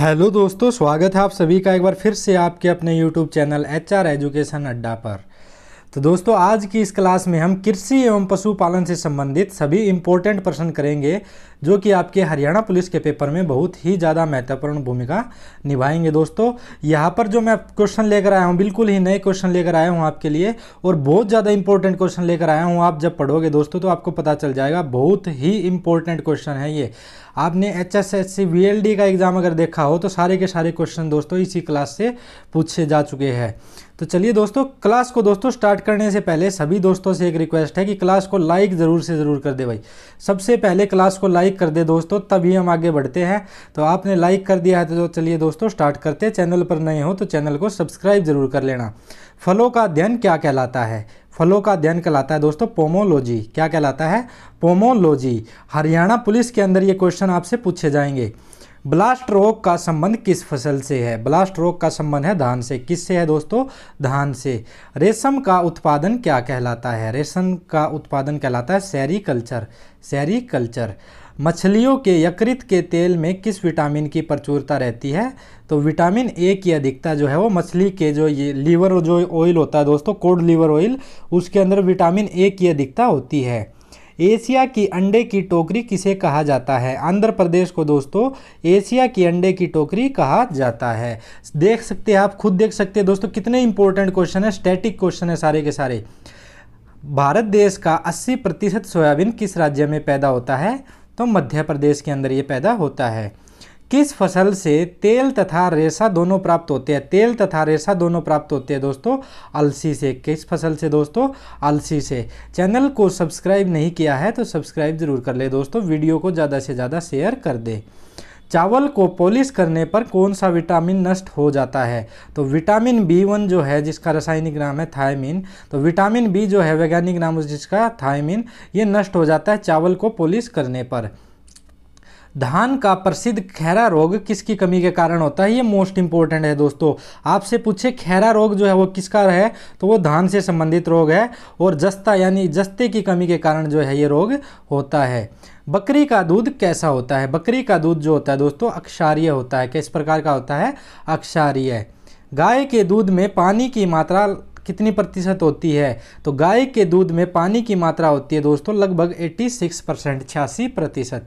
hello दोस्तों स्वागत है आप सभी का एक बार फिर से आपके अपने YouTube channel H R education Adda पर तो दोस्तों आज की इस क्लास में हम कृषि एवं पशुपालन से संबंधित सभी इम्पोर्टेंट प्रश्न करेंगे जो कि आपके हरियाणा पुलिस के पेपर में बहुत ही ज़्यादा महत्वपूर्ण भूमिका निभाएंगे दोस्तों यहाँ पर जो मैं क्वेश्चन लेकर आया हूँ बिल्कुल ही नए क्वेश्चन लेकर आया हूँ आपके लिए और बहुत ज़्यादा इंपॉर्टेंट क्वेश्चन लेकर आया हूँ आप जब पढ़ोगे दोस्तों तो आपको पता चल जाएगा बहुत ही इंपॉर्टेंट क्वेश्चन है ये आपने H S S C V L D का एग्ज़ाम अगर देखा हो तो सारे के सारे क्वेश्चन दोस्तों इसी क्लास से पूछे जा चुके हैं तो चलिए दोस्तों क्लास को दोस्तों स्टार्ट करने से पहले सभी दोस्तों से एक रिक्वेस्ट है कि क्लास को लाइक ज़रूर से ज़रूर कर दे भाई सबसे पहले क्लास को लाइक कर दे दोस्तों तभी हम आगे बढ़ते हैं तो आपने लाइक कर दिया है तो चलिए दोस्तों स्टार्ट करते हैं चैनल पर नए हो तो चैनल को सब्सक्राइब ज़रूर कर लेना फलों का अध्ययन क्या कहलाता है फलों का अध्ययन कहलाता है दोस्तों पोमोलॉजी क्या कहलाता है पोमोलॉजी हरियाणा पुलिस के अंदर ये क्वेश्चन आपसे पूछे जाएंगे ब्लास्ट रोग का संबंध किस फसल से है ब्लास्ट रोग का संबंध है धान से किस से है दोस्तों धान से रेशम का उत्पादन क्या कहलाता है रेशम का उत्पादन कहलाता है सैरीकल्चर सैरीकल्चर मछलियों के यकृत के तेल में किस विटामिन की प्रचुरता रहती है तो विटामिन ए की अधिकता जो है वो मछली के जो ये लीवर जो ऑयल होता है दोस्तों कोड लीवर ऑयल उसके अंदर विटामिन ए की अधिकता होती है एशिया की अंडे की टोकरी किसे कहा जाता है आंध्र प्रदेश को दोस्तों एशिया की अंडे की टोकरी कहा जाता है देख सकते हैं आप खुद देख सकते हैं दोस्तों कितने इंपॉर्टेंट क्वेश्चन है स्टैटिक क्वेश्चन है सारे के सारे भारत देश का 80 प्रतिशत सोयाबीन किस राज्य में पैदा होता है तो मध्य प्रदेश के अंदर ये पैदा होता है किस फसल से तेल तथा रेशा दोनों प्राप्त होते हैं तेल तथा रेशा दोनों प्राप्त होते हैं दोस्तों अलसी से किस फसल से दोस्तों अलसी से चैनल को सब्सक्राइब नहीं किया है तो सब्सक्राइब ज़रूर कर ले दोस्तों वीडियो को ज़्यादा से ज़्यादा शेयर कर दे चावल को पॉलिश करने पर कौन सा विटामिन नष्ट हो जाता है तो विटामिन बी वन जो है जिसका रासायनिक नाम है थायमिन तो विटामिन बी जो है वैज्ञानिक नाम जिसका थायमिन ये नष्ट हो जाता है चावल को पॉलिश करने पर धान का प्रसिद्ध खैरा रोग किसकी कमी के कारण होता है ये मोस्ट इंपॉर्टेंट है दोस्तों आपसे पूछे खैरा रोग जो है वो किसका है तो वो धान से संबंधित रोग है और जस्ता यानी जस्ते की कमी के कारण जो है ये रोग होता है बकरी का दूध कैसा होता है बकरी का दूध जो होता है दोस्तों अक्षारीय होता है किस प्रकार का होता है अक्षारीय गाय के दूध में पानी की मात्रा कितनी प्रतिशत होती है तो गाय के दूध में पानी की मात्रा होती है दोस्तों लगभग 86 परसेंट छियासी प्रतिशत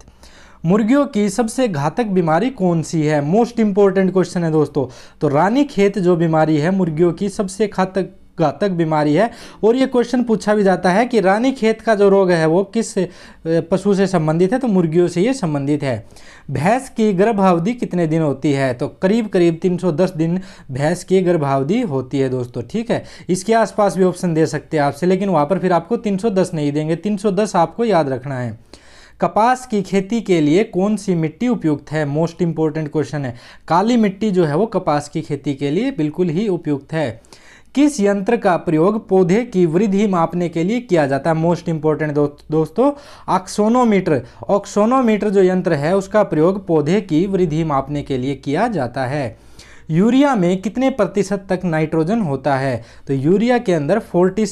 मुर्गियों की सबसे घातक बीमारी कौन सी है मोस्ट इंपॉर्टेंट क्वेश्चन है दोस्तों तो रानी खेत जो बीमारी है मुर्गियों की सबसे घातक घातक बीमारी है और ये क्वेश्चन पूछा भी जाता है कि रानी खेत का जो रोग है वो किस पशु से संबंधित है तो मुर्गियों से ये संबंधित है भैंस की गर्भावधि कितने दिन होती है तो करीब करीब 310 दिन भैंस की गर्भावधि होती है दोस्तों ठीक है इसके आसपास भी ऑप्शन दे सकते हैं आपसे लेकिन वहाँ पर फिर आपको तीन नहीं देंगे तीन आपको याद रखना है कपास की खेती के लिए कौन सी मिट्टी उपयुक्त है मोस्ट इम्पोर्टेंट क्वेश्चन है काली मिट्टी जो है वो कपास की खेती के लिए बिल्कुल ही उपयुक्त है किस यंत्र का प्रयोग पौधे की वृद्धि मापने के लिए किया जाता है मोस्ट इंपॉर्टेंट दो, दोस्तों ऑक्सोनोमीटर ऑक्सोनोमीटर जो यंत्र है उसका प्रयोग पौधे की वृद्धि मापने के लिए किया जाता है यूरिया में कितने प्रतिशत तक नाइट्रोजन होता है तो यूरिया के अंदर 46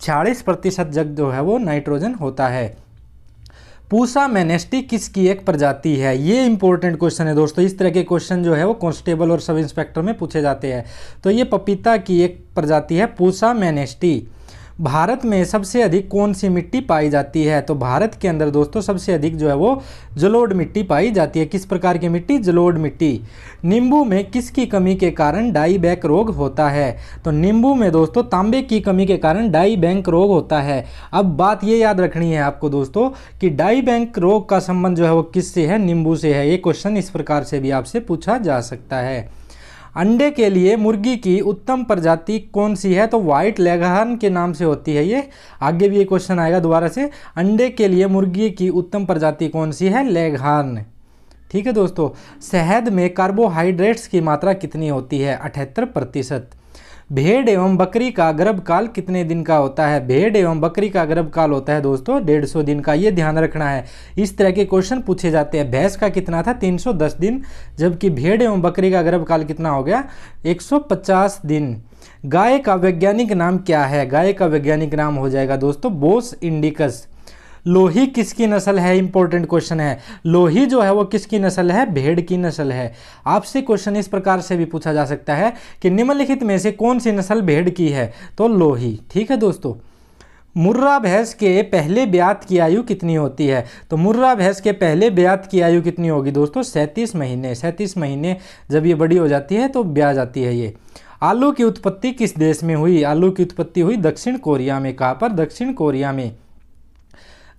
छियालीस प्रतिशत जग जो है वो नाइट्रोजन होता है पूसा मैनेस्टी किसकी एक प्रजाति है ये इंपॉर्टेंट क्वेश्चन है दोस्तों इस तरह के क्वेश्चन जो है वो कॉन्स्टेबल और सब इंस्पेक्टर में पूछे जाते हैं तो ये पपीता की एक प्रजाति है पूसा मैनेस्टी भारत में सबसे अधिक कौन सी मिट्टी पाई जाती है तो भारत के अंदर दोस्तों सबसे अधिक जो है वो जलोड मिट्टी पाई जाती है किस प्रकार की मिट्टी जलोड मिट्टी नींबू में किसकी कमी के कारण डाईबैक रोग होता है तो नींबू में दोस्तों तांबे की कमी के कारण डाईबैंक रोग होता है अब बात ये याद रखनी है आपको दोस्तों कि डाईबैंक रोग का संबंध जो है वो किससे है नींबू से है ये क्वेश्चन इस प्रकार से भी आपसे पूछा जा सकता है अंडे के लिए मुर्गी की उत्तम प्रजाति कौन सी है तो वाइट लेगहन के नाम से होती है ये आगे भी ये क्वेश्चन आएगा दोबारा से अंडे के लिए मुर्गी की उत्तम प्रजाति कौन सी है लेगहन ठीक है दोस्तों शहद में कार्बोहाइड्रेट्स की मात्रा कितनी होती है अठहत्तर प्रतिशत भेड़ एवं बकरी का गर्भकाल कितने दिन का होता है भेड़ एवं बकरी का गर्भकाल होता है दोस्तों डेढ़ सौ दिन का ये ध्यान रखना है इस तरह के क्वेश्चन पूछे जाते हैं भैंस का कितना था तीन सौ दस दिन जबकि भेड़ एवं बकरी का गर्भकाल कितना हो गया एक सौ पचास दिन गाय का वैज्ञानिक नाम क्या है गाय का वैज्ञानिक नाम हो जाएगा दोस्तों बोस इंडिकस लोही किसकी नस्ल है इंपॉर्टेंट क्वेश्चन है लोही जो है वो किसकी नस्ल है भेड़ की नस्ल है आपसे क्वेश्चन इस प्रकार से भी पूछा जा सकता है कि निम्नलिखित में से कौन सी नस्ल भेड़ की है तो लोही ठीक है दोस्तों मुर्रा भैंस के पहले ब्यात की आयु कितनी होती है तो मुर्रा भैंस के पहले ब्यात की आयु कितनी होगी दोस्तों सैंतीस महीने सैंतीस महीने जब ये बड़ी हो जाती है तो ब्याह जाती है ये आलू की उत्पत्ति किस देश में हुई आलू की उत्पत्ति हुई दक्षिण कोरिया में कहाँ पर दक्षिण कोरिया में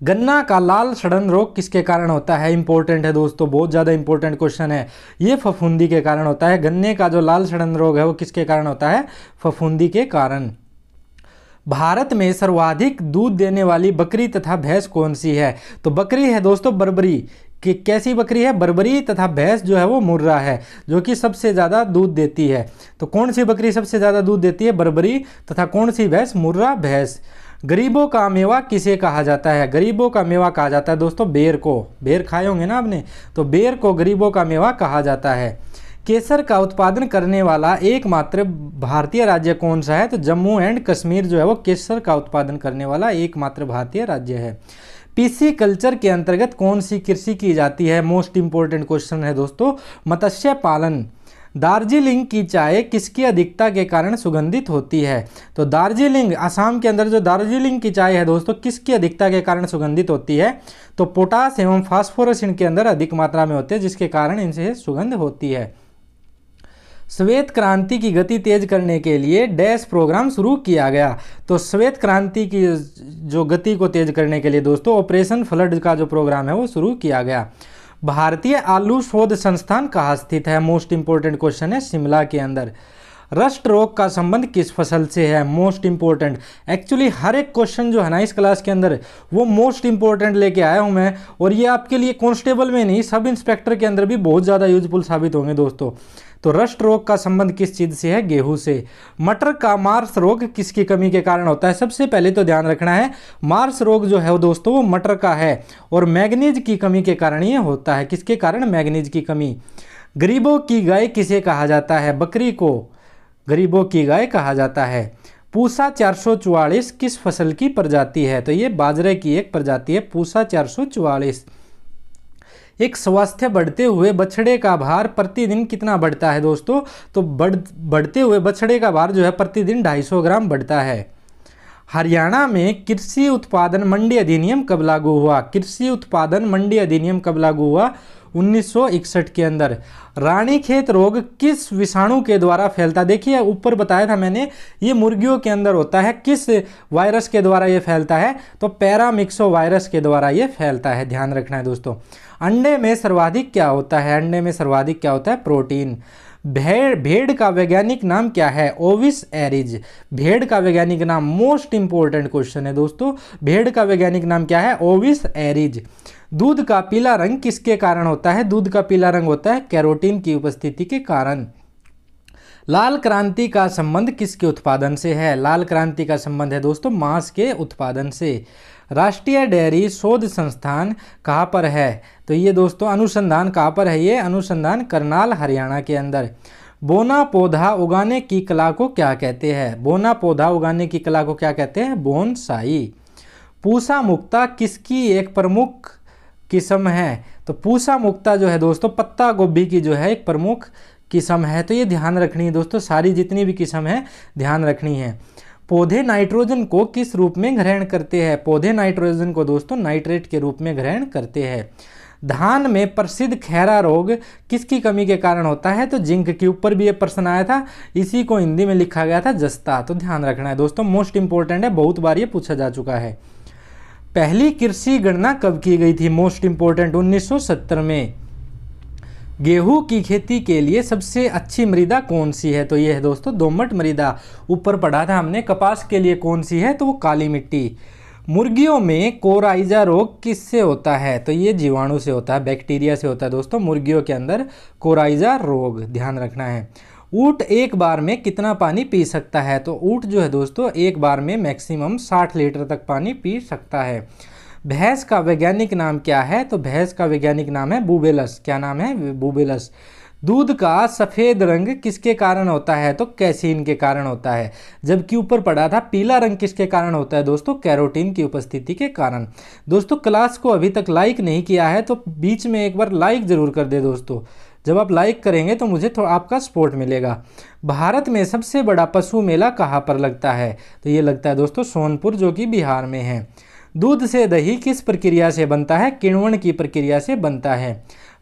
गन्ना का लाल सड़न रोग किसके कारण होता है इंपॉर्टेंट है दोस्तों बहुत ज़्यादा इंपॉर्टेंट क्वेश्चन है ये फफूंदी के कारण होता है गन्ने का जो लाल सड़न रोग है वो किसके कारण होता है फफूंदी के कारण भारत में सर्वाधिक दूध देने वाली बकरी तथा भैंस कौन सी है तो बकरी है दोस्तों बर्बरी कि कैसी बकरी है बर्बरी तथा भैंस जो है वो मुर्रा है जो कि सबसे ज़्यादा दूध देती है तो कौन सी बकरी सबसे ज़्यादा दूध देती है बर्बरी तथा कौन सी भैंस मुर्रा भैंस गरीबों का मेवा किसे कहा जाता है गरीबों का मेवा कहा जाता है दोस्तों बेर को बेर खाए होंगे ना आपने तो बेर को गरीबों का मेवा कहा जाता है केसर का उत्पादन करने वाला एकमात्र भारतीय राज्य कौन सा है तो जम्मू एंड कश्मीर जो है वो केसर का उत्पादन करने वाला एकमात्र भारतीय राज्य है पीसी कल्चर के अंतर्गत कौन सी कृषि की जाती है मोस्ट इंपॉर्टेंट क्वेश्चन है दोस्तों मत्स्य पालन दार्जिलिंग की चाय किसकी अधिकता के कारण सुगंधित होती है तो दार्जिलिंग असम के अंदर जो दार्जिलिंग की चाय है दोस्तों किसकी अधिकता के कारण सुगंधित होती है तो पोटास एवं फास्फोरस इनके अंदर अधिक मात्रा में होते हैं जिसके कारण इनसे सुगंध होती है श्वेत क्रांति की गति तेज करने के लिए डैश प्रोग्राम शुरू किया गया तो श्वेत क्रांति की जो गति को तेज करने के लिए दोस्तों ऑपरेशन फ्लड का जो प्रोग्राम है वो शुरू किया गया भारतीय आलू शोध संस्थान कहाँ स्थित है मोस्ट इंपोर्टेंट क्वेश्चन है शिमला के अंदर रस्ट रोग का संबंध किस फसल से है मोस्ट इंपॉर्टेंट एक्चुअली हर एक क्वेश्चन जो है ना इस क्लास के अंदर वो मोस्ट इंपॉर्टेंट लेके आया हूँ मैं और ये आपके लिए कॉन्स्टेबल में नहीं सब इंस्पेक्टर के अंदर भी बहुत ज़्यादा यूजफुल साबित होंगे दोस्तों तो रष्ट रोग का संबंध किस चीज़ से है गेहूं से मटर का मार्स रोग किसकी कमी के कारण होता है सबसे पहले तो ध्यान रखना है मार्स रोग जो है वो दोस्तों वो मटर का है और मैगनीज की कमी के कारण ये होता है किसके कारण मैग्नीज की कमी गरीबों की गाय किसे कहा जाता है बकरी को गरीबों की गाय कहा जाता है पूसा 444 किस फसल की प्रजाति है तो ये बाजरे की एक प्रजाति है पूसा 444 एक स्वास्थ्य बढ़ते हुए बछड़े का भार प्रतिदिन कितना बढ़ता है दोस्तों तो बढ़ बढ़ते हुए बछड़े का भार जो है प्रतिदिन 250 ग्राम बढ़ता है हरियाणा में कृषि उत्पादन मंडी अधिनियम कब लागू हुआ कृषि उत्पादन मंडी अधिनियम कब लागू हुआ 1961 के अंदर रानीखेत रोग किस विषाणु के द्वारा फैलता देखिए ऊपर बताया था मैंने ये मुर्गियों के अंदर होता है किस वायरस के द्वारा ये फैलता है तो पैरामिक्सो वायरस के द्वारा ये फैलता है ध्यान रखना है दोस्तों अंडे में सर्वाधिक क्या होता है अंडे में सर्वाधिक क्या होता है प्रोटीन भेड़ भेड़ का वैज्ञानिक नाम क्या है ओविस एरिज भेड़ का वैज्ञानिक नाम मोस्ट इंपॉर्टेंट क्वेश्चन है दोस्तों भेड़ का वैज्ञानिक नाम क्या है ओविस एरिज दूध का पीला रंग किसके कारण होता है दूध का पीला रंग होता है कैरोटीन की उपस्थिति के कारण लाल क्रांति का संबंध किसके उत्पादन से है लाल क्रांति का संबंध है दोस्तों मांस के उत्पादन से राष्ट्रीय डेयरी शोध संस्थान कहाँ पर है तो ये दोस्तों अनुसंधान कहाँ पर है ये अनुसंधान करनाल हरियाणा के अंदर बोना पौधा उगाने की कला को क्या कहते हैं बोना पौधा उगाने की कला को क्या कहते हैं बोनसाई पूसा मुक्ता किसकी एक प्रमुख किस्म है तो पूसा मुक्ता जो है दोस्तों पत्ता गोभी की जो है एक प्रमुख किस्म है तो ये ध्यान रखनी है दोस्तों सारी जितनी भी किस्म है ध्यान रखनी है पौधे नाइट्रोजन को किस रूप में ग्रहण करते हैं पौधे नाइट्रोजन को दोस्तों नाइट्रेट के रूप में ग्रहण करते हैं धान में प्रसिद्ध खैरा रोग किसकी कमी के कारण होता है तो जिंक के ऊपर भी ये प्रश्न आया था इसी को हिंदी में लिखा गया था जस्ता तो ध्यान रखना है दोस्तों मोस्ट इंपॉर्टेंट है बहुत बार ये पूछा जा चुका है पहली कृषि गणना कब की गई थी मोस्ट इंपॉर्टेंट 1970 में गेहूं की खेती के लिए सबसे अच्छी मृदा कौन सी है तो ये है दोस्तों दोमट मृदा ऊपर पढ़ा था हमने कपास के लिए कौन सी है तो वो काली मिट्टी मुर्गियों में कोराइजा रोग किससे होता है तो ये जीवाणु से होता है बैक्टीरिया से होता है दोस्तों मुर्गियों के अंदर कोराइजा रोग ध्यान रखना है ऊँट एक बार में कितना पानी पी सकता है तो ऊँट जो है दोस्तों एक बार में मैक्सिमम 60 लीटर तक पानी पी सकता है भैंस का वैज्ञानिक नाम क्या है तो भैंस का वैज्ञानिक नाम है बूबेलस क्या नाम है बूबेलस दूध का सफ़ेद रंग किसके कारण होता है तो कैसीन के कारण होता है जबकि ऊपर पड़ा था पीला रंग किसके कारण होता है दोस्तों कैरोटीन की उपस्थिति के कारण दोस्तों क्लास को अभी तक लाइक नहीं किया है तो बीच में एक बार लाइक ज़रूर कर दे दोस्तों जब आप लाइक करेंगे तो मुझे थोड़ा आपका सपोर्ट मिलेगा भारत में सबसे बड़ा पशु मेला कहाँ पर लगता है तो ये लगता है दोस्तों सोनपुर जो कि बिहार में है दूध से दही किस प्रक्रिया से बनता है किण्वन की प्रक्रिया से बनता है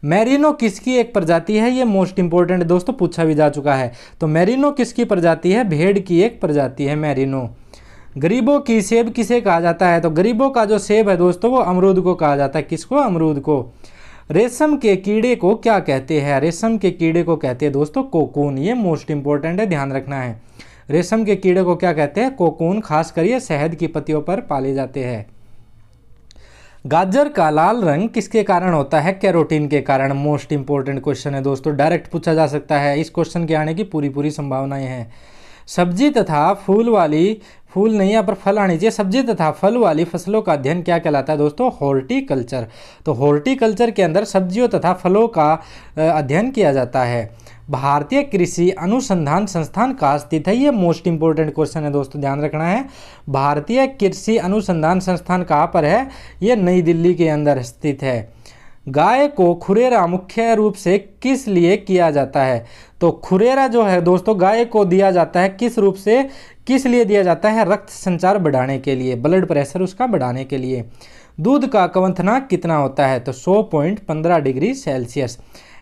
मैरिनो किसकी एक प्रजाति है ये मोस्ट इंपॉर्टेंट दोस्तों पूछा भी जा चुका है तो मैरिनो किसकी प्रजाति है भेड़ की एक प्रजाति है मैरिनो गरीबों की सेब किसे कहा जाता है तो गरीबों का जो सेब है दोस्तों वो अमरूद को कहा जाता है किसको अमरूद को रेशम के कीड़े को क्या कहते हैं रेशम के कीड़े को कहते हैं दोस्तों कोकून ये मोस्ट इंपॉर्टेंट है ध्यान रखना है रेशम के कीड़े को क्या कहते हैं कोकून खास करिए शहद की पत्तियों पर पाले जाते हैं गाजर का लाल रंग किसके कारण होता है कैरोटीन के कारण मोस्ट इंपॉर्टेंट क्वेश्चन है दोस्तों डायरेक्ट पूछा जा सकता है इस क्वेश्चन के आने की पूरी पूरी संभावनाएं हैं सब्जी तथा फूल वाली फूल नहीं यहाँ पर फल आने चाहिए सब्जी तथा फल वाली फसलों का अध्ययन क्या कहलाता है दोस्तों हॉर्टिकल्चर तो हॉर्टिकल्चर के अंदर सब्जियों तथा फलों का अध्ययन किया जाता है भारतीय कृषि अनुसंधान संस्थान का स्थित है ये मोस्ट इम्पोर्टेंट क्वेश्चन है दोस्तों ध्यान रखना है भारतीय कृषि अनुसंधान संस्थान कहाँ पर है ये नई दिल्ली के अंदर स्थित है गाय को खुरेरा मुख्य रूप से किस लिए किया जाता है तो खुरेरा जो है दोस्तों गाय को दिया जाता है किस रूप से किस लिए दिया जाता है रक्त संचार बढ़ाने के लिए ब्लड प्रेशर उसका बढ़ाने के लिए दूध का कवंथना कितना होता है तो 100.15 डिग्री सेल्सियस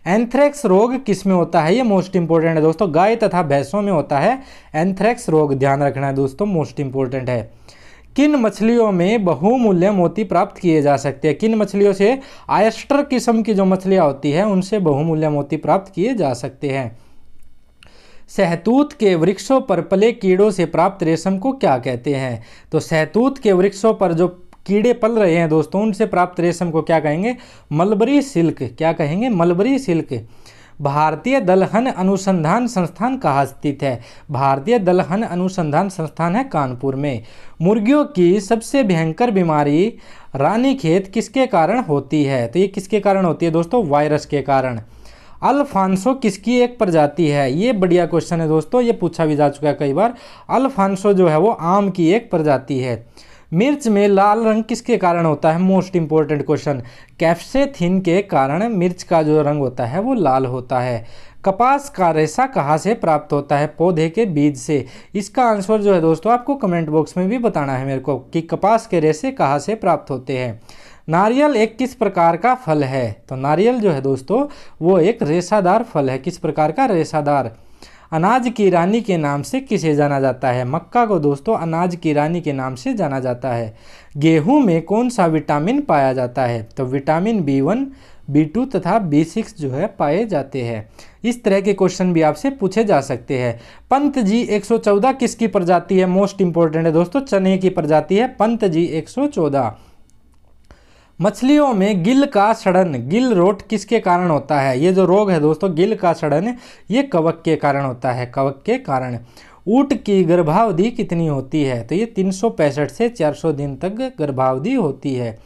एंथ्रेक्स रोग किस में होता है ये मोस्ट इंपॉर्टेंट है दोस्तों गाय तथा भैंसों में होता है एंथ्रेक्स रोग ध्यान रखना है दोस्तों मोस्ट इंपॉर्टेंट है किन मछलियों में बहुमूल्य मोती प्राप्त किए जा सकते हैं किन मछलियों से आयस्टर किस्म की जो मछलियाँ होती हैं उनसे बहुमूल्य मोती प्राप्त किए जा सकते हैं सहतूत के वृक्षों पर पले कीड़ों से प्राप्त रेशम को क्या कहते हैं तो सहतूत के वृक्षों पर जो कीड़े पल रहे हैं दोस्तों उनसे प्राप्त रेशम को क्या कहेंगे मलबरी सिल्क क्या कहेंगे मलबरी सिल्क भारतीय दलहन अनुसंधान संस्थान कहाँ स्थित है भारतीय दलहन अनुसंधान संस्थान है कानपुर में मुर्गियों की सबसे भयंकर बीमारी रानीखेत किसके कारण होती है तो ये किसके कारण होती है दोस्तों वायरस के कारण अल्फांसो किसकी एक प्रजाति है ये बढ़िया क्वेश्चन है दोस्तों ये पूछा भी जा चुका है कई बार अल्फांसो जो है वो आम की एक प्रजाति है मिर्च में लाल रंग किसके कारण होता है मोस्ट इम्पोर्टेंट क्वेश्चन कैप्सेथिन के कारण मिर्च का जो रंग होता है वो लाल होता है कपास का रेशा कहाँ से प्राप्त होता है पौधे के बीज से इसका आंसर जो है दोस्तों आपको कमेंट बॉक्स में भी बताना है मेरे को कि कपास के रेशे कहाँ से प्राप्त होते हैं नारियल एक किस प्रकार का फल है तो नारियल जो है दोस्तों वो एक रेशादार फल है किस प्रकार का रेशादार अनाज की रानी के नाम से किसे जाना जाता है मक्का को दोस्तों अनाज की रानी के नाम से जाना जाता है गेहूं में कौन सा विटामिन पाया जाता है तो vitamin B one B two तथा बी सिक्स जो है पाए जाते हैं इस तरह के क्वेश्चन भी आपसे पूछे जा सकते हैं पंत जी 114 किसकी प्रजाति है मोस्ट इंपॉर्टेंट है दोस्तों चने की प्रजाति है पंत जी चौदह मछलियों में गिल का सड़न गिल रोट किसके कारण होता है ये जो रोग है दोस्तों गिल का सड़न ये कवक के कारण होता है कवक के कारण ऊट की गर्भावधि कितनी होती है तो ये तीन से 400 दिन तक गर्भावधि होती है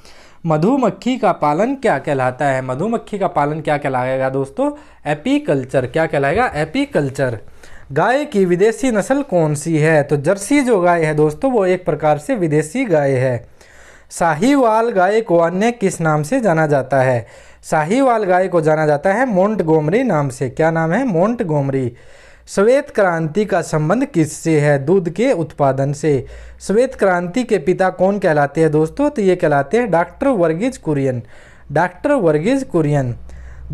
मधुमक्खी का पालन क्या कहलाता है मधुमक्खी का पालन क्या कहलाएगा दोस्तों एपीकल्चर क्या कहलाएगा एपीकल्चर गाय की विदेशी नस्ल कौन सी है तो जर्सी जो गाय है दोस्तों वो एक प्रकार से विदेशी गाय है शाहीवाल गाय को अन्य किस नाम से जाना जाता है शाहीवाल गाय को जाना जाता है गोमरी नाम से क्या नाम है गोमरी श्वेत क्रांति का संबंध किससे है दूध के उत्पादन से श्वेत क्रांति के पिता कौन कहलाते हैं दोस्तों तो ये कहलाते हैं डॉक्टर वर्गीज कुरियन डॉक्टर वर्गीज कुरियन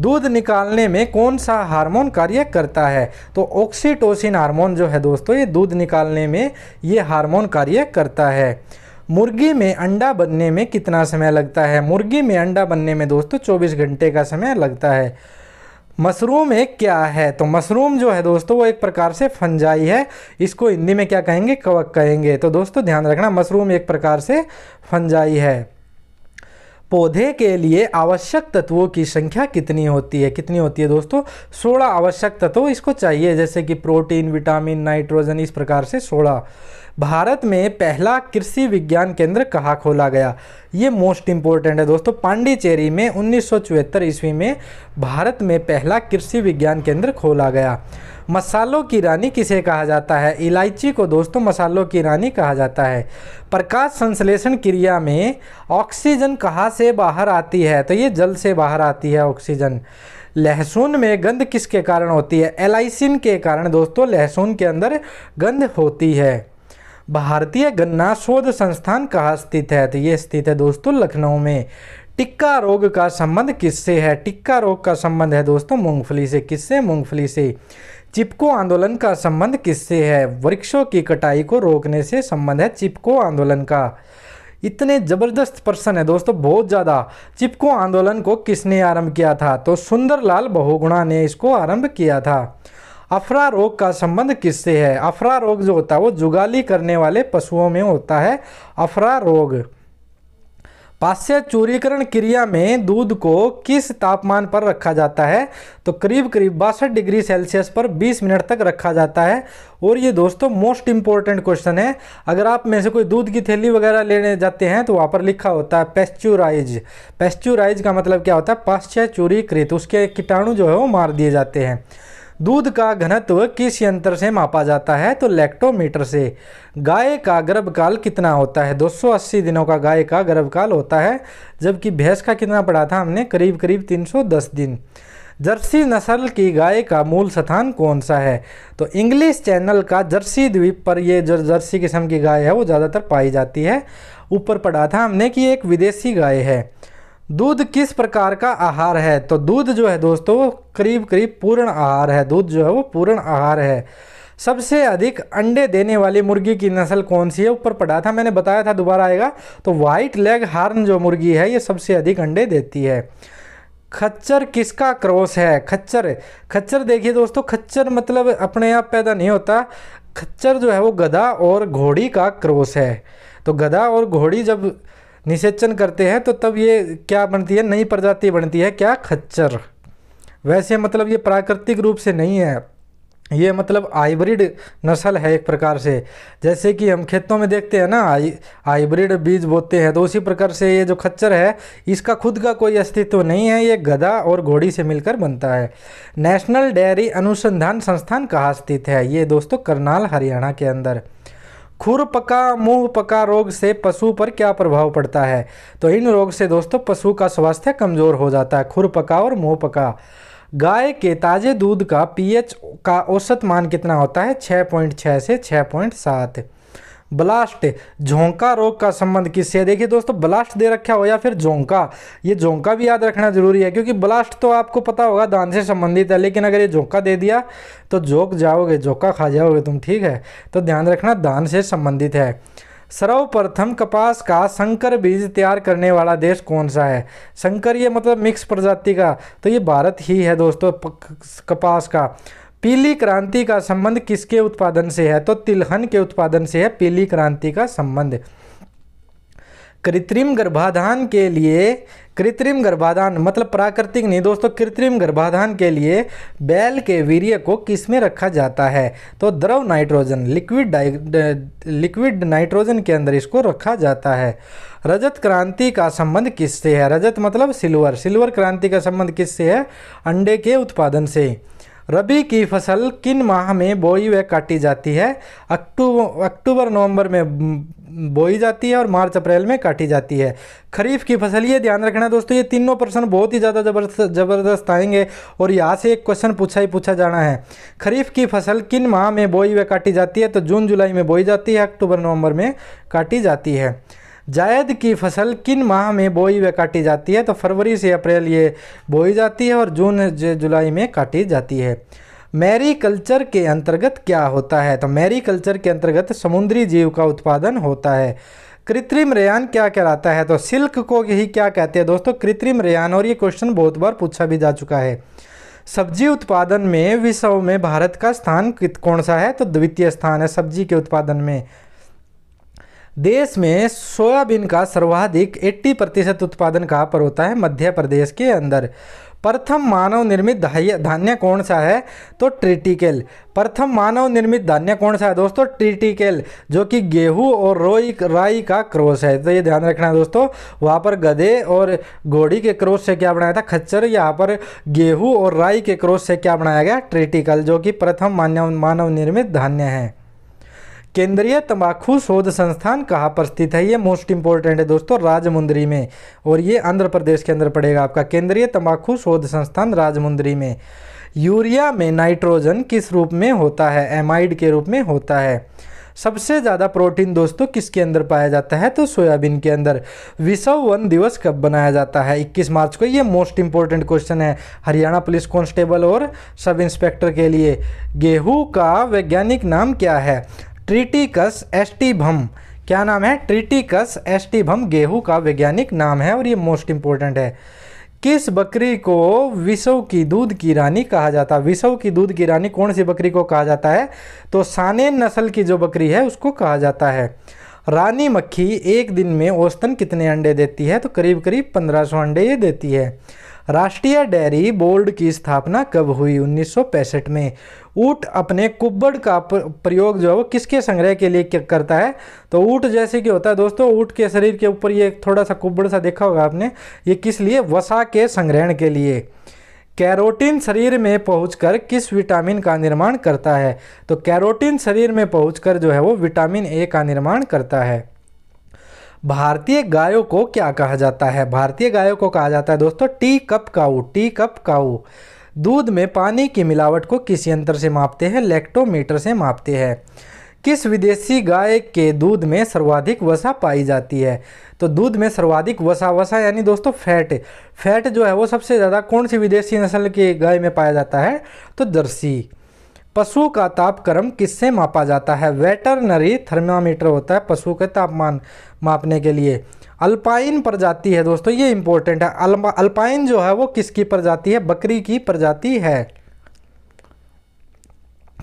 दूध निकालने में कौन सा हार्मोन कार्य करता है तो ऑक्सीटोसिन हार्मोन जो है दोस्तों ये दूध निकालने में ये हार्मोन कार्य करता है मुर्गी में अंडा बनने में कितना समय लगता है मुर्गी में अंडा बनने में दोस्तों 24 घंटे का समय लगता है मशरूम एक क्या है तो मशरूम जो है दोस्तों वो एक प्रकार से फंजाई है इसको हिंदी में क्या कहेंगे कवक कहेंगे तो दोस्तों ध्यान रखना मशरूम एक प्रकार से फंजाई है पौधे के लिए आवश्यक तत्वों की संख्या कितनी होती है कितनी होती है दोस्तों सोलह आवश्यक तत्व इसको चाहिए जैसे कि प्रोटीन विटामिन नाइट्रोजन इस प्रकार से सोलह भारत में पहला कृषि विज्ञान केंद्र कहाँ खोला गया ये मोस्ट इम्पोर्टेंट है दोस्तों पांडिचेरी में उन्नीस ईस्वी में भारत में पहला कृषि विज्ञान केंद्र खोला गया मसालों की रानी किसे कहा जाता है इलायची को दोस्तों मसालों की रानी कहा जाता है प्रकाश संश्लेषण क्रिया में ऑक्सीजन कहाँ से बाहर आती है तो ये जल से बाहर आती है ऑक्सीजन लहसुन में गंध किसके कारण होती है एलाइसिन के कारण दोस्तों लहसुन के अंदर गंध होती है भारतीय गन्ना शोध संस्थान कहाँ स्थित है तो ये स्थित है दोस्तों लखनऊ में टिक्का रोग का संबंध किससे है टिक्का रोग का संबंध है दोस्तों मूंगफली से किससे मूंगफली से चिपको आंदोलन का संबंध किससे है वृक्षों की कटाई को रोकने से संबंध है चिपको आंदोलन का इतने ज़बरदस्त प्रश्न है दोस्तों बहुत ज़्यादा चिपको आंदोलन को किसने आरंभ किया था तो सुंदरलाल बहुगुणा ने इसको आरंभ किया था अफरा रोग का संबंध किससे है अफरा रोग जो होता है वो जुगाली करने वाले पशुओं में होता है अफरा रोग पाश्य चूरीकरण क्रिया में दूध को किस तापमान पर रखा जाता है तो करीब करीब बासठ डिग्री सेल्सियस पर 20 मिनट तक रखा जाता है और ये दोस्तों मोस्ट इंपॉर्टेंट क्वेश्चन है अगर आप में से कोई दूध की थैली वगैरह लेने जाते हैं तो वहाँ पर लिखा होता है पेस्चुराइज पेस्चुराइज का मतलब क्या होता है पाश्चय चूरीकृत उसके कीटाणु जो है वो मार दिए जाते हैं दूध का घनत्व किस यंत्र से मापा जाता है तो लैक्टोमीटर से गाय का गर्भकाल कितना होता है 280 दिनों का गाय का गर्भकाल होता है जबकि भैंस का कितना पढ़ा था हमने करीब करीब 310 दिन जर्सी नस्ल की गाय का मूल स्थान कौन सा है तो इंग्लिश चैनल का जर्सी द्वीप पर ये जो जर्सी किस्म की गाय है वो ज़्यादातर पाई जाती है ऊपर पढ़ा था हमने कि एक विदेशी गाय है दूध किस प्रकार का आहार है तो दूध जो है दोस्तों वो करीब करीब पूर्ण आहार है दूध जो है वो पूर्ण आहार है सबसे अधिक अंडे देने वाली मुर्गी की नस्ल कौन सी है ऊपर पढ़ा था मैंने बताया था दोबारा आएगा तो वाइट लेग हार्न जो मुर्गी है ये सबसे अधिक अंडे देती है खच्चर किसका क्रॉस है खच्चर खच्चर देखिए दोस्तों खच्चर मतलब अपने आप पैदा नहीं होता खच्चर जो है वो गधा और घोड़ी का क्रॉस है तो गधा और घोड़ी जब निषेचन करते हैं तो तब ये क्या बनती है नई प्रजाति बनती है क्या खच्चर वैसे मतलब ये प्राकृतिक रूप से नहीं है ये मतलब हाइब्रिड नस्ल है एक प्रकार से जैसे कि हम खेतों में देखते हैं ना हाइब्रिड बीज बोते हैं तो उसी प्रकार से ये जो खच्चर है इसका खुद का कोई अस्तित्व नहीं है ये गधा और घोड़ी से मिलकर बनता है नेशनल डेयरी अनुसंधान संस्थान कहाँ स्थित है ये दोस्तों करनाल हरियाणा के अंदर खुरपका मुंह पका रोग से पशु पर क्या प्रभाव पड़ता है तो इन रोग से दोस्तों पशु का स्वास्थ्य कमजोर हो जाता है खुरपका और मुंह पका गाय के ताजे दूध का पीएच का औसत मान कितना होता है 6.6 से 6.7 ब्लास्ट झोंका रोग का संबंध किससे है देखिए दोस्तों ब्लास्ट दे रखा हो या फिर झोंका ये झोंका भी याद रखना जरूरी है क्योंकि ब्लास्ट तो आपको पता होगा दान से संबंधित है लेकिन अगर ये झोंका दे दिया तो झोंक जाओगे झोंका खा जाओगे तुम ठीक है तो ध्यान रखना दान से संबंधित है सर्वप्रथम कपास का संकर बीज तैयार करने वाला देश कौन सा है संकर ये मतलब मिक्स प्रजाति का तो ये भारत ही है दोस्तों कपास का पीली क्रांति का संबंध किसके उत्पादन से है तो तिलहन के उत्पादन से है पीली क्रांति का संबंध कृत्रिम गर्भाधान के लिए कृत्रिम गर्भाधान मतलब प्राकृतिक नहीं दोस्तों कृत्रिम गर्भाधान के लिए बैल के वीर्य को किस में रखा जाता है तो द्रव नाइट्रोजन लिक्विड लिक्विड नाइट्रोजन के अंदर इसको रखा जाता है रजत क्रांति का संबंध किससे है रजत मतलब सिल्वर सिल्वर क्रांति का संबंध किससे है अंडे के उत्पादन से रबी की फसल किन माह में बोई व काटी जाती है अक्टूबर अक्टूबर नवंबर में बोई जाती है और मार्च अप्रैल में काटी जाती है खरीफ की फसल ये ध्यान रखना दोस्तों ये तीनों प्रश्न बहुत ही ज़्यादा जबरदस्त जबरदस्त आएंगे और यहाँ से एक क्वेश्चन पूछा ही पूछा जाना है खरीफ की फसल किन माह में बोई व काटी जाती है तो जून जुलाई में बोई जाती है अक्टूबर नवंबर में काटी जाती है जायद की फसल किन माह में बोई व काटी जाती है तो फरवरी से अप्रैल ये बोई जाती है और जून जुलाई में काटी जाती है मैरी कल्चर के अंतर्गत क्या होता है तो मैरी कल्चर के अंतर्गत समुद्री जीव का उत्पादन होता है कृत्रिम रेयान क्या कहलाता है तो सिल्क को यही क्या कहते हैं दोस्तों कृत्रिम रेयान और ये क्वेश्चन बहुत बार पूछा भी जा चुका है सब्जी उत्पादन में विश्व में भारत का स्थान कौन सा है तो द्वितीय स्थान है सब्जी के उत्पादन में देश में सोयाबीन का सर्वाधिक 80 प्रतिशत उत्पादन कहाँ पर होता है मध्य प्रदेश के अंदर प्रथम मानव निर्मित धान्य कौन सा है तो ट्रिटिकल प्रथम मानव निर्मित धान्य कौन सा है दोस्तों ट्रिटिकल जो कि गेहूं और रोई राई का क्रॉस है तो ये ध्यान रखना है दोस्तों वहाँ पर गधे और घोड़ी के क्रॉस से क्या बनाया था खच्चर यहाँ पर गेहूं और राई के क्रॉस से क्या बनाया गया ट्रिटिकल जो कि प्रथम मानव मानव निर्मित धान्य है केंद्रीय तंबाकू शोध संस्थान कहाँ पर स्थित है ये मोस्ट इंपॉर्टेंट है दोस्तों राजमुंदरी में और ये आंध्र प्रदेश के अंदर पड़ेगा आपका केंद्रीय तंबाकू शोध संस्थान राजमुंदरी में यूरिया में नाइट्रोजन किस रूप में होता है एमाइड के रूप में होता है सबसे ज़्यादा प्रोटीन दोस्तों किसके अंदर पाया जाता है तो सोयाबीन के अंदर विश्व वन दिवस कब बनाया जाता है 21 मार्च को ये मोस्ट इंपॉर्टेंट क्वेश्चन है हरियाणा पुलिस कांस्टेबल और सब इंस्पेक्टर के लिए गेहूं का वैज्ञानिक नाम क्या है ट्रिटिकस एस्टिभम क्या नाम है ट्रिटिकस एस्टिभम गेहूं का वैज्ञानिक नाम है और ये मोस्ट इंपॉर्टेंट है किस बकरी को विश्व की दूध की रानी कहा जाता है विश्व की दूध की रानी कौन सी बकरी को कहा जाता है तो सानेन नस्ल की जो बकरी है उसको कहा जाता है रानी मक्खी एक दिन में औसतन कितने अंडे देती है तो करीब करीब 1500 अंडे ये देती है राष्ट्रीय डेयरी बोर्ड की स्थापना कब हुई 1965 में ऊट अपने कुब्बड़ का प्रयोग जो है वो किसके संग्रह के लिए करता है तो ऊट जैसे कि होता है दोस्तों ऊट के शरीर के ऊपर ये थोड़ा सा कुब्बड़ सा देखा होगा आपने ये किस लिए वसा के संग्रहण के लिए कैरोटीन शरीर में पहुंचकर किस विटामिन का निर्माण करता है तो कैरोटीन शरीर में पहुंचकर जो है वो विटामिन ए का निर्माण करता है भारतीय गायों को क्या कहा जाता है भारतीय गायों को कहा जाता है दोस्तों tea cup cow tea cup cow दूध में पानी की मिलावट को किस यंत्र से मापते हैं लेक्टोमीटर से मापते हैं किस विदेशी गाय के दूध में सर्वाधिक वसा पाई जाती है तो दूध में सर्वाधिक वसा वसा यानी दोस्तों फैट फैट जो है वो सबसे ज़्यादा कौन सी विदेशी नस्ल की गाय में पाया जाता है तो जर्सी पशु का तापक्रम किससे मापा जाता है वेटरनरी थर्मामीटर होता है पशु के तापमान मापने के लिए अल्पाइन प्रजाति है दोस्तों ये इंपॉर्टेंट है अल्पाइन जो है वो किसकी प्रजाति है बकरी की प्रजाति है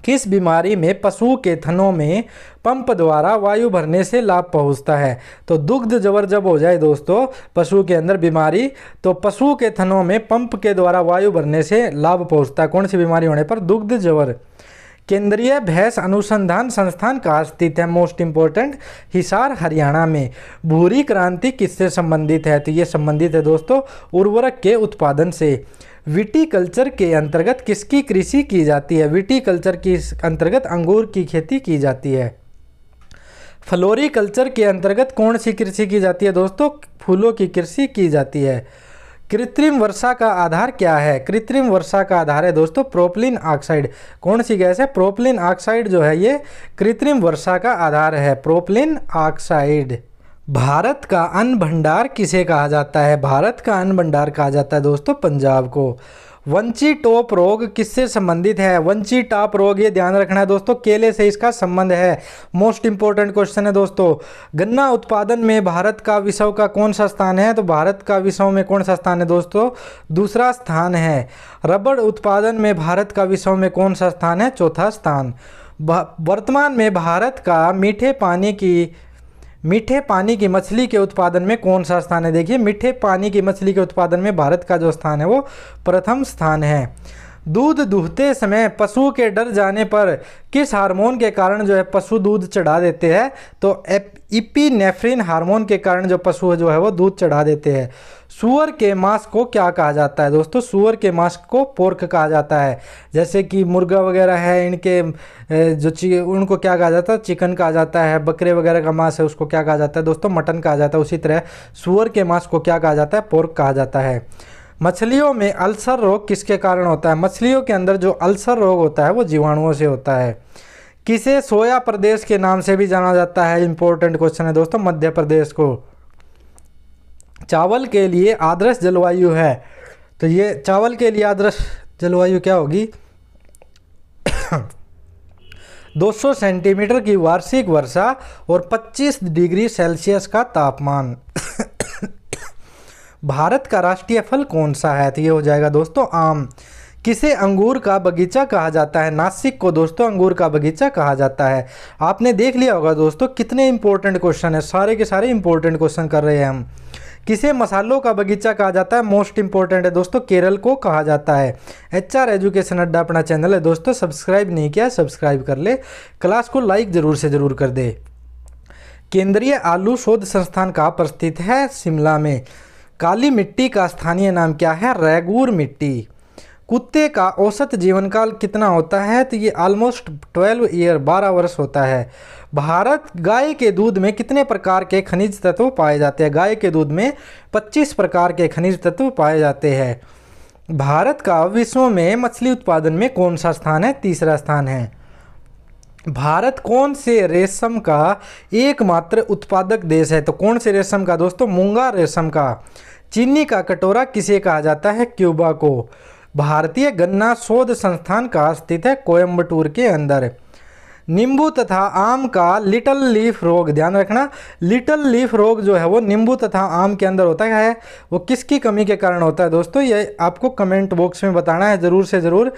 किस बीमारी में पशु के थनों में पंप द्वारा वायु भरने से लाभ पहुंचता है तो दुग्ध जबर जब हो जाए दोस्तों पशु के अंदर बीमारी तो पशु के थनों में पंप के द्वारा वायु भरने से लाभ पहुंचता है कौन सी बीमारी होने पर दुग्ध जबर केंद्रीय भैंस अनुसंधान संस्थान कहाँ स्थित है मोस्ट इम्पोर्टेंट हिसार हरियाणा में भूरी क्रांति किससे संबंधित है तो ये संबंधित है दोस्तों उर्वरक के उत्पादन से विटीकल्चर के अंतर्गत किसकी कृषि की जाती है विटीकल्चर की अंतर्गत अंगूर की खेती की जाती है फ्लोरी कल्चर के अंतर्गत कौन सी कृषि की जाती है दोस्तों फूलों की कृषि की जाती है कृत्रिम वर्षा का आधार क्या है कृत्रिम वर्षा का आधार है दोस्तों प्रोपलिन ऑक्साइड कौन सी गैस है प्रोपलिन ऑक्साइड जो है ये कृत्रिम वर्षा का आधार है प्रोपलिन ऑक्साइड भारत का अन्न भंडार किसे कहा जाता है भारत का अन्न भंडार कहा जाता है दोस्तों पंजाब को वंची टोप रोग किससे संबंधित है वंची टॉप रोग ये ध्यान रखना है दोस्तों केले से इसका संबंध है मोस्ट इंपॉर्टेंट क्वेश्चन है दोस्तों गन्ना उत्पादन में भारत का विश्व का कौन सा स्थान है तो भारत का विश्व में कौन सा स्थान है दोस्तों दूसरा स्थान है रबड़ उत्पादन में भारत का विश्व में कौन सा स्थान है चौथा स्थान वर्तमान में भारत का मीठे पानी की मीठे पानी की मछली के उत्पादन में कौन सा स्थान है देखिए मीठे पानी की मछली के उत्पादन में भारत का जो स्थान है वो प्रथम स्थान है दूध दूहते समय पशु के डर जाने पर किस हार्मोन के कारण जो है पशु दूध चढ़ा देते हैं तो एपिनेफ्रिन हार्मोन के कारण जो पशु जो है वो दूध चढ़ा देते हैं सुअर के मांस को क्या कहा जाता है दोस्तों सुअर के मांस को पोर्क कहा जाता है जैसे कि मुर्गा वगैरह है इनके जो ची उनको क्या कहा जाता है चिकन कहा जाता है बकरे वगैरह का मांस है उसको क्या कहा जाता है दोस्तों मटन कहा जाता है उसी तरह सुअर के मांस को क्या कहा जाता है पोर्क कहा जाता है मछलियों में अल्सर रोग किसके कारण होता है मछलियों के अंदर जो अल्सर रोग होता है वो जीवाणुओं से होता है किसे सोया प्रदेश के नाम से भी जाना जाता है इंपॉर्टेंट क्वेश्चन है दोस्तों मध्य प्रदेश को चावल के लिए आदर्श जलवायु है तो ये चावल के लिए आदर्श जलवायु क्या होगी 200 सेंटीमीटर की वार्षिक वर्षा और 25 डिग्री सेल्सियस का तापमान भारत का राष्ट्रीय फल कौन सा है तो ये हो जाएगा दोस्तों आम किसे अंगूर का बगीचा कहा जाता है नासिक को दोस्तों अंगूर का बगीचा कहा जाता है आपने देख लिया होगा दोस्तों कितने इंपॉर्टेंट क्वेश्चन है सारे के सारे इंपॉर्टेंट क्वेश्चन कर रहे हैं हम किसे मसालों का बगीचा कहा जाता है मोस्ट इंपॉर्टेंट है दोस्तों केरल को कहा जाता है एच आर एजुकेशन अड्डा अपना चैनल है दोस्तों सब्सक्राइब नहीं किया सब्सक्राइब कर ले क्लास को लाइक ज़रूर से ज़रूर कर दे केंद्रीय आलू शोध संस्थान कहाँ पर स्थित है शिमला में काली मिट्टी का स्थानीय नाम क्या है रैगूर मिट्टी कुत्ते का औसत जीवनकाल कितना होता है तो ये ऑलमोस्ट 12 ईयर 12 वर्ष होता है भारत गाय के दूध में कितने प्रकार के खनिज तत्व पाए जाते हैं गाय के दूध में 25 प्रकार के खनिज तत्व पाए जाते हैं भारत का विश्व में मछली उत्पादन में कौन सा स्थान है तीसरा स्थान है भारत कौन से रेशम का एकमात्र उत्पादक देश है तो कौन से रेशम का दोस्तों मूंगा रेशम का चीनी का कटोरा किसे कहा जाता है क्यूबा को भारतीय गन्ना शोध संस्थान का स्थित है कोयम्बटूर के अंदर नींबू तथा आम का लिटल लीफ रोग ध्यान रखना लिटल लीफ रोग जो है वो नींबू तथा आम के अंदर होता है वो किसकी कमी के कारण होता है दोस्तों ये आपको कमेंट बॉक्स में बताना है ज़रूर से ज़रूर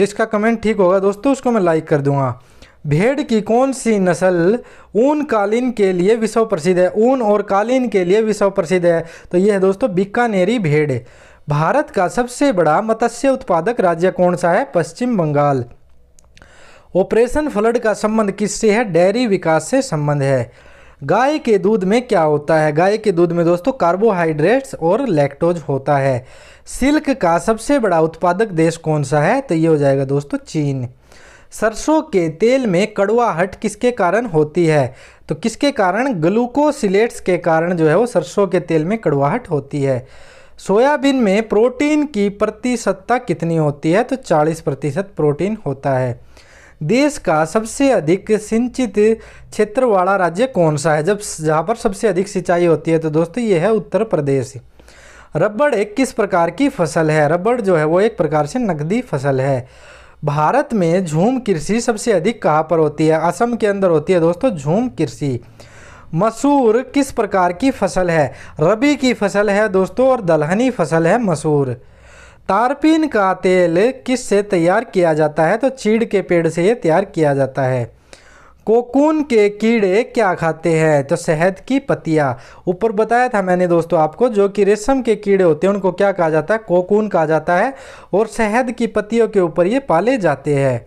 जिसका कमेंट ठीक होगा दोस्तों उसको मैं लाइक कर दूंगा भेड़ की कौन सी नस्ल ऊन कालीन के लिए विश्व प्रसिद्ध है ऊन और कालीन के लिए विश्व प्रसिद्ध है तो ये है दोस्तों बिकानेरी भेड़ भारत का सबसे बड़ा मत्स्य उत्पादक राज्य कौन सा है पश्चिम बंगाल ऑपरेशन फ्लड का संबंध किससे है डेयरी विकास से संबंध है गाय के दूध में क्या होता है गाय के दूध में दोस्तों कार्बोहाइड्रेट्स और लैक्टोज होता है सिल्क का सबसे बड़ा उत्पादक देश कौन सा है तो ये हो जाएगा दोस्तों चीन सरसों के तेल में कड़वाहट किसके कारण होती है तो किसके कारण ग्लूकोसिलेट्स के कारण जो है वो सरसों के तेल में कड़वाहट होती है सोयाबीन में प्रोटीन की प्रतिशतता कितनी होती है तो 40 प्रतिशत प्रोटीन होता है देश का सबसे अधिक सिंचित क्षेत्र वाला राज्य कौन सा है जब जहाँ पर सबसे अधिक सिंचाई होती है तो दोस्तों ये है उत्तर प्रदेश रबड़ एक किस प्रकार की फसल है रबड़ जो है वो एक प्रकार से नकदी फसल है भारत में झूम कृषि सबसे अधिक कहाँ पर होती है असम के अंदर होती है दोस्तों झूम कृषि मसूर किस प्रकार की फसल है रबी की फसल है दोस्तों और दलहनी फसल है मसूर तारपीन का तेल किस से तैयार किया जाता है तो चीड़ के पेड़ से ये तैयार किया जाता है कोकून के कीड़े क्या खाते हैं तो शहद की पत्तियाँ ऊपर बताया था मैंने दोस्तों आपको जो कि रेशम के कीड़े होते हैं उनको क्या कहा जाता है कोकून कहा जाता है और शहद की पत्तियों के ऊपर ये पाले जाते हैं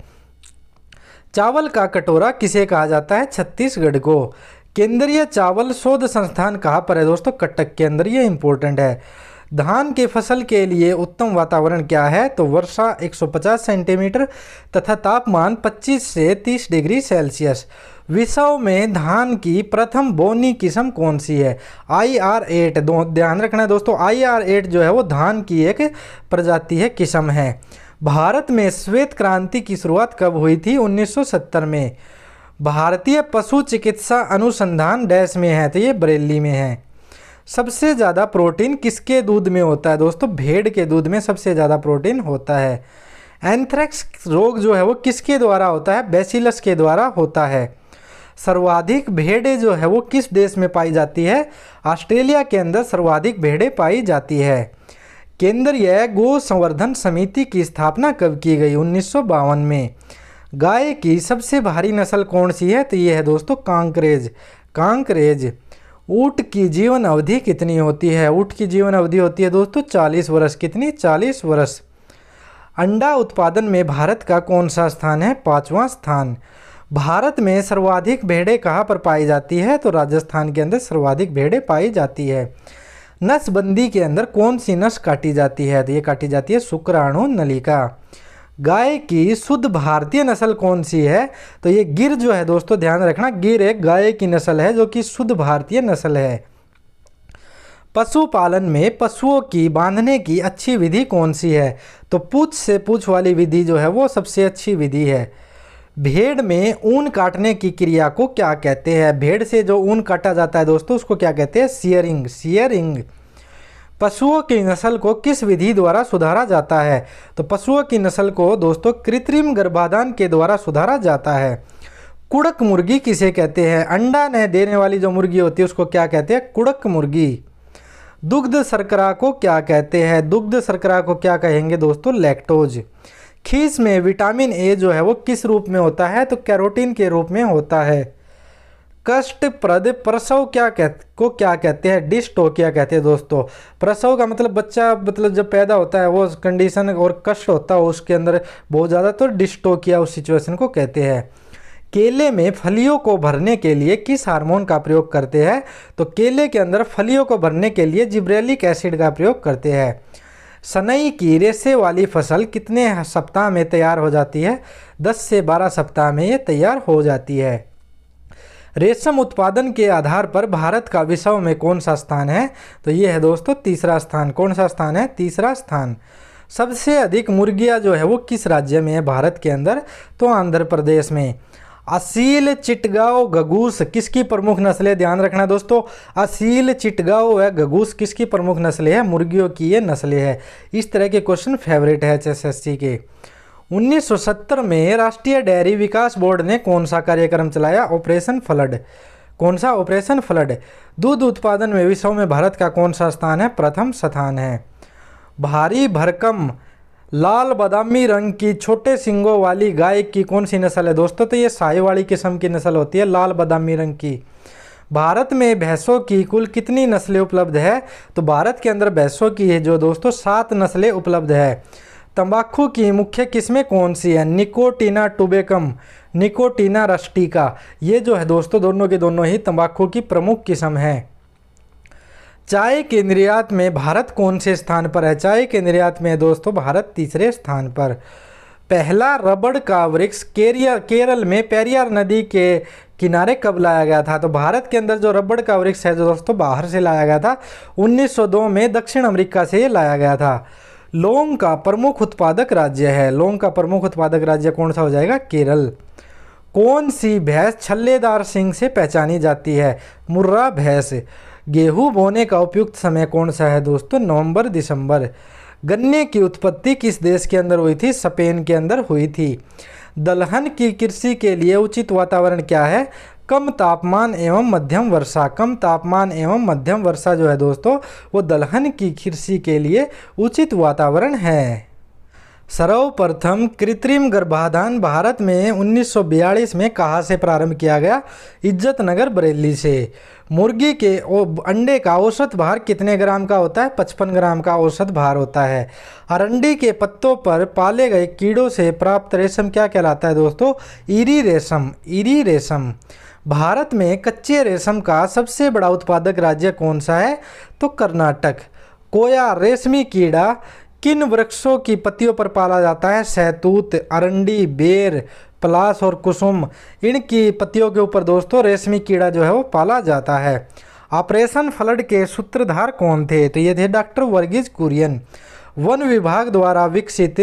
चावल का कटोरा किसे कहा जाता है छत्तीसगढ़ को केंद्रीय चावल शोध संस्थान कहाँ पर है दोस्तों कटक के अंदर ये इम्पोर्टेंट है धान के फसल के लिए उत्तम वातावरण क्या है तो वर्षा 150 सेंटीमीटर तथा तापमान 25 से 30 डिग्री सेल्सियस विषव में धान की प्रथम बोनी किस्म कौन सी है आई आर एट दो ध्यान रखना है दोस्तों आई आर एट जो है वो धान की एक प्रजाति है किस्म है भारत में श्वेत क्रांति की शुरुआत कब हुई थी 1970 में भारतीय पशु चिकित्सा अनुसंधान डैश में है तो ये बरेली में है सबसे ज़्यादा प्रोटीन किसके दूध में होता है दोस्तों भेड़ के दूध में सबसे ज़्यादा प्रोटीन होता है एंथ्रेक्स रोग जो है वो किसके द्वारा होता है बेसिलस के द्वारा होता है सर्वाधिक भेड़े जो है वो किस देश में पाई जाती है ऑस्ट्रेलिया के अंदर सर्वाधिक भेड़ें पाई जाती है केंद्रीय गो संवर्धन समिति की स्थापना कब की गई उन्नीस में गाय की सबसे भारी नस्ल कौन सी है तो ये है दोस्तों कांकरेज कांकरेज ऊँट की जीवन अवधि कितनी होती है ऊँट की जीवन अवधि होती है दोस्तों चालीस वर्ष कितनी चालीस वर्ष अंडा उत्पादन में भारत का कौन सा स्थान है पाँचवा स्थान भारत में सर्वाधिक भेड़े कहाँ पर पाई जाती है तो राजस्थान के अंदर सर्वाधिक भेड़े पाई जाती है नसबंदी के अंदर कौन सी नस काटी जाती है तो ये काटी जाती है शुक्राणु नलिका गाय की शुद्ध भारतीय नस्ल कौन सी है तो ये गिर जो है दोस्तों ध्यान रखना गिर एक गाय की नस्ल है जो कि शुद्ध भारतीय नस्ल है पशुपालन में पशुओं की बांधने की अच्छी विधि कौन सी है तो पूछ से पूछ वाली विधि जो है वो सबसे अच्छी विधि है भेड़ में ऊन काटने की क्रिया को क्या कहते हैं भेड़ से जो ऊन काटा जाता है दोस्तों उसको क्या कहते हैं सियरिंग सियरिंग पशुओं की नस्ल को किस विधि द्वारा सुधारा जाता है तो पशुओं की नस्ल को दोस्तों कृत्रिम गर्भाधान के द्वारा सुधारा जाता है कुड़क मुर्गी किसे कहते हैं अंडा न देने वाली जो मुर्गी होती है उसको क्या कहते हैं कुड़क मुर्गी दुग्ध सरकरा को क्या कहते हैं दुग्ध सरकरा को क्या कहेंगे दोस्तों लैक्टोज खीस में विटामिन ए जो है वो किस रूप में होता है तो कैरोटीन के रूप में होता है कष्ट प्रद प्रसव क्या कह को क्या कहते हैं डिस्टोकिया कहते हैं दोस्तों प्रसव का मतलब बच्चा मतलब जब पैदा होता है वो कंडीशन और कष्ट होता है उसके अंदर बहुत ज़्यादा तो डिस्टोकिया उस सिचुएशन को कहते हैं केले में फलियों को भरने के लिए किस हार्मोन का प्रयोग करते हैं तो केले के अंदर फलियों को भरने के लिए जिब्रेलिक एसिड का प्रयोग करते हैं सनई की रेसे वाली फसल कितने सप्ताह में तैयार हो जाती है 10 से 12 सप्ताह में ये तैयार हो जाती है रेशम उत्पादन के आधार पर भारत का विश्व में कौन सा स्थान है तो ये है दोस्तों तीसरा स्थान कौन सा स्थान है तीसरा स्थान सबसे अधिक मुर्गियाँ जो है वो किस राज्य में है भारत के अंदर तो आंध्र प्रदेश में असील चिटगांव गगूस किसकी प्रमुख नस्लें ध्यान रखना दोस्तों असील चिटगांव व गगूस किसकी प्रमुख नस्लें हैं मुर्गियों की ये नस्लें हैं इस तरह के क्वेश्चन फेवरेट है एच के 1970 में राष्ट्रीय डेयरी विकास बोर्ड ने कौन सा कार्यक्रम चलाया ऑपरेशन फ्लड कौन सा ऑपरेशन फ्लड दूध उत्पादन में विश्व में भारत का कौन सा स्थान है प्रथम स्थान है भारी भरकम लाल बादामी रंग की छोटे सिंगों वाली गाय की कौन सी नस्ल है दोस्तों तो ये वाली किस्म की नस्ल होती है लाल बादामी रंग की भारत में भैंसों की कुल कितनी नस्लें उपलब्ध है तो भारत के अंदर भैंसों की है जो दोस्तों सात नस्लें उपलब्ध है तंबाकू की मुख्य किस्में कौन सी है निकोटीना टुबेकम निकोटीना रस्टिका ये जो है दोस्तों दोनों के दोनों ही तंबाकू की प्रमुख किस्म है चाय के निर्यात में भारत कौन से स्थान पर है चाय के निर्यात में दोस्तों भारत तीसरे स्थान पर पहला रबड़ का वृक्ष केरियर केरल में पेरियार नदी के किनारे कब लाया गया था तो भारत के अंदर जो रबड़ का वृक्ष है जो दोस्तों बाहर से लाया गया था 1902 में दक्षिण अमेरिका से लाया गया था लौंग का प्रमुख उत्पादक राज्य है लौंग का प्रमुख उत्पादक राज्य कौन सा हो जाएगा केरल कौन सी भैंस छल्लेदार सिंह से पहचानी जाती है मुर्रा भैंस गेहूं बोने का उपयुक्त समय कौन सा है दोस्तों नवंबर दिसंबर गन्ने की उत्पत्ति किस देश के अंदर हुई थी स्पेन के अंदर हुई थी दलहन की कृषि के लिए उचित वातावरण क्या है कम तापमान एवं मध्यम वर्षा कम तापमान एवं मध्यम वर्षा जो है दोस्तों वो दलहन की कृषि के लिए उचित वातावरण है सर्वप्रथम कृत्रिम गर्भाधान भारत में 1942 में कहाँ से प्रारंभ किया गया इज्जत नगर बरेली से मुर्गी के ओ, अंडे का औसत भार कितने ग्राम का होता है 55 ग्राम का औसत भार होता है अरंडी के पत्तों पर पाले गए कीड़ों से प्राप्त रेशम क्या कहलाता है दोस्तों ईरी रेशम ईरी रेशम भारत में कच्चे रेशम का सबसे बड़ा उत्पादक राज्य कौन सा है तो कर्नाटक कोया रेशमी कीड़ा किन वृक्षों की पत्तियों पर पाला जाता है सैतूत अरंडी बेर पलास और कुसुम इनकी पत्तियों के ऊपर दोस्तों रेशमी कीड़ा जो है वो पाला जाता है ऑपरेशन फ्लड के सूत्रधार कौन थे तो ये थे डॉक्टर वर्गीज कुरियन वन विभाग द्वारा विकसित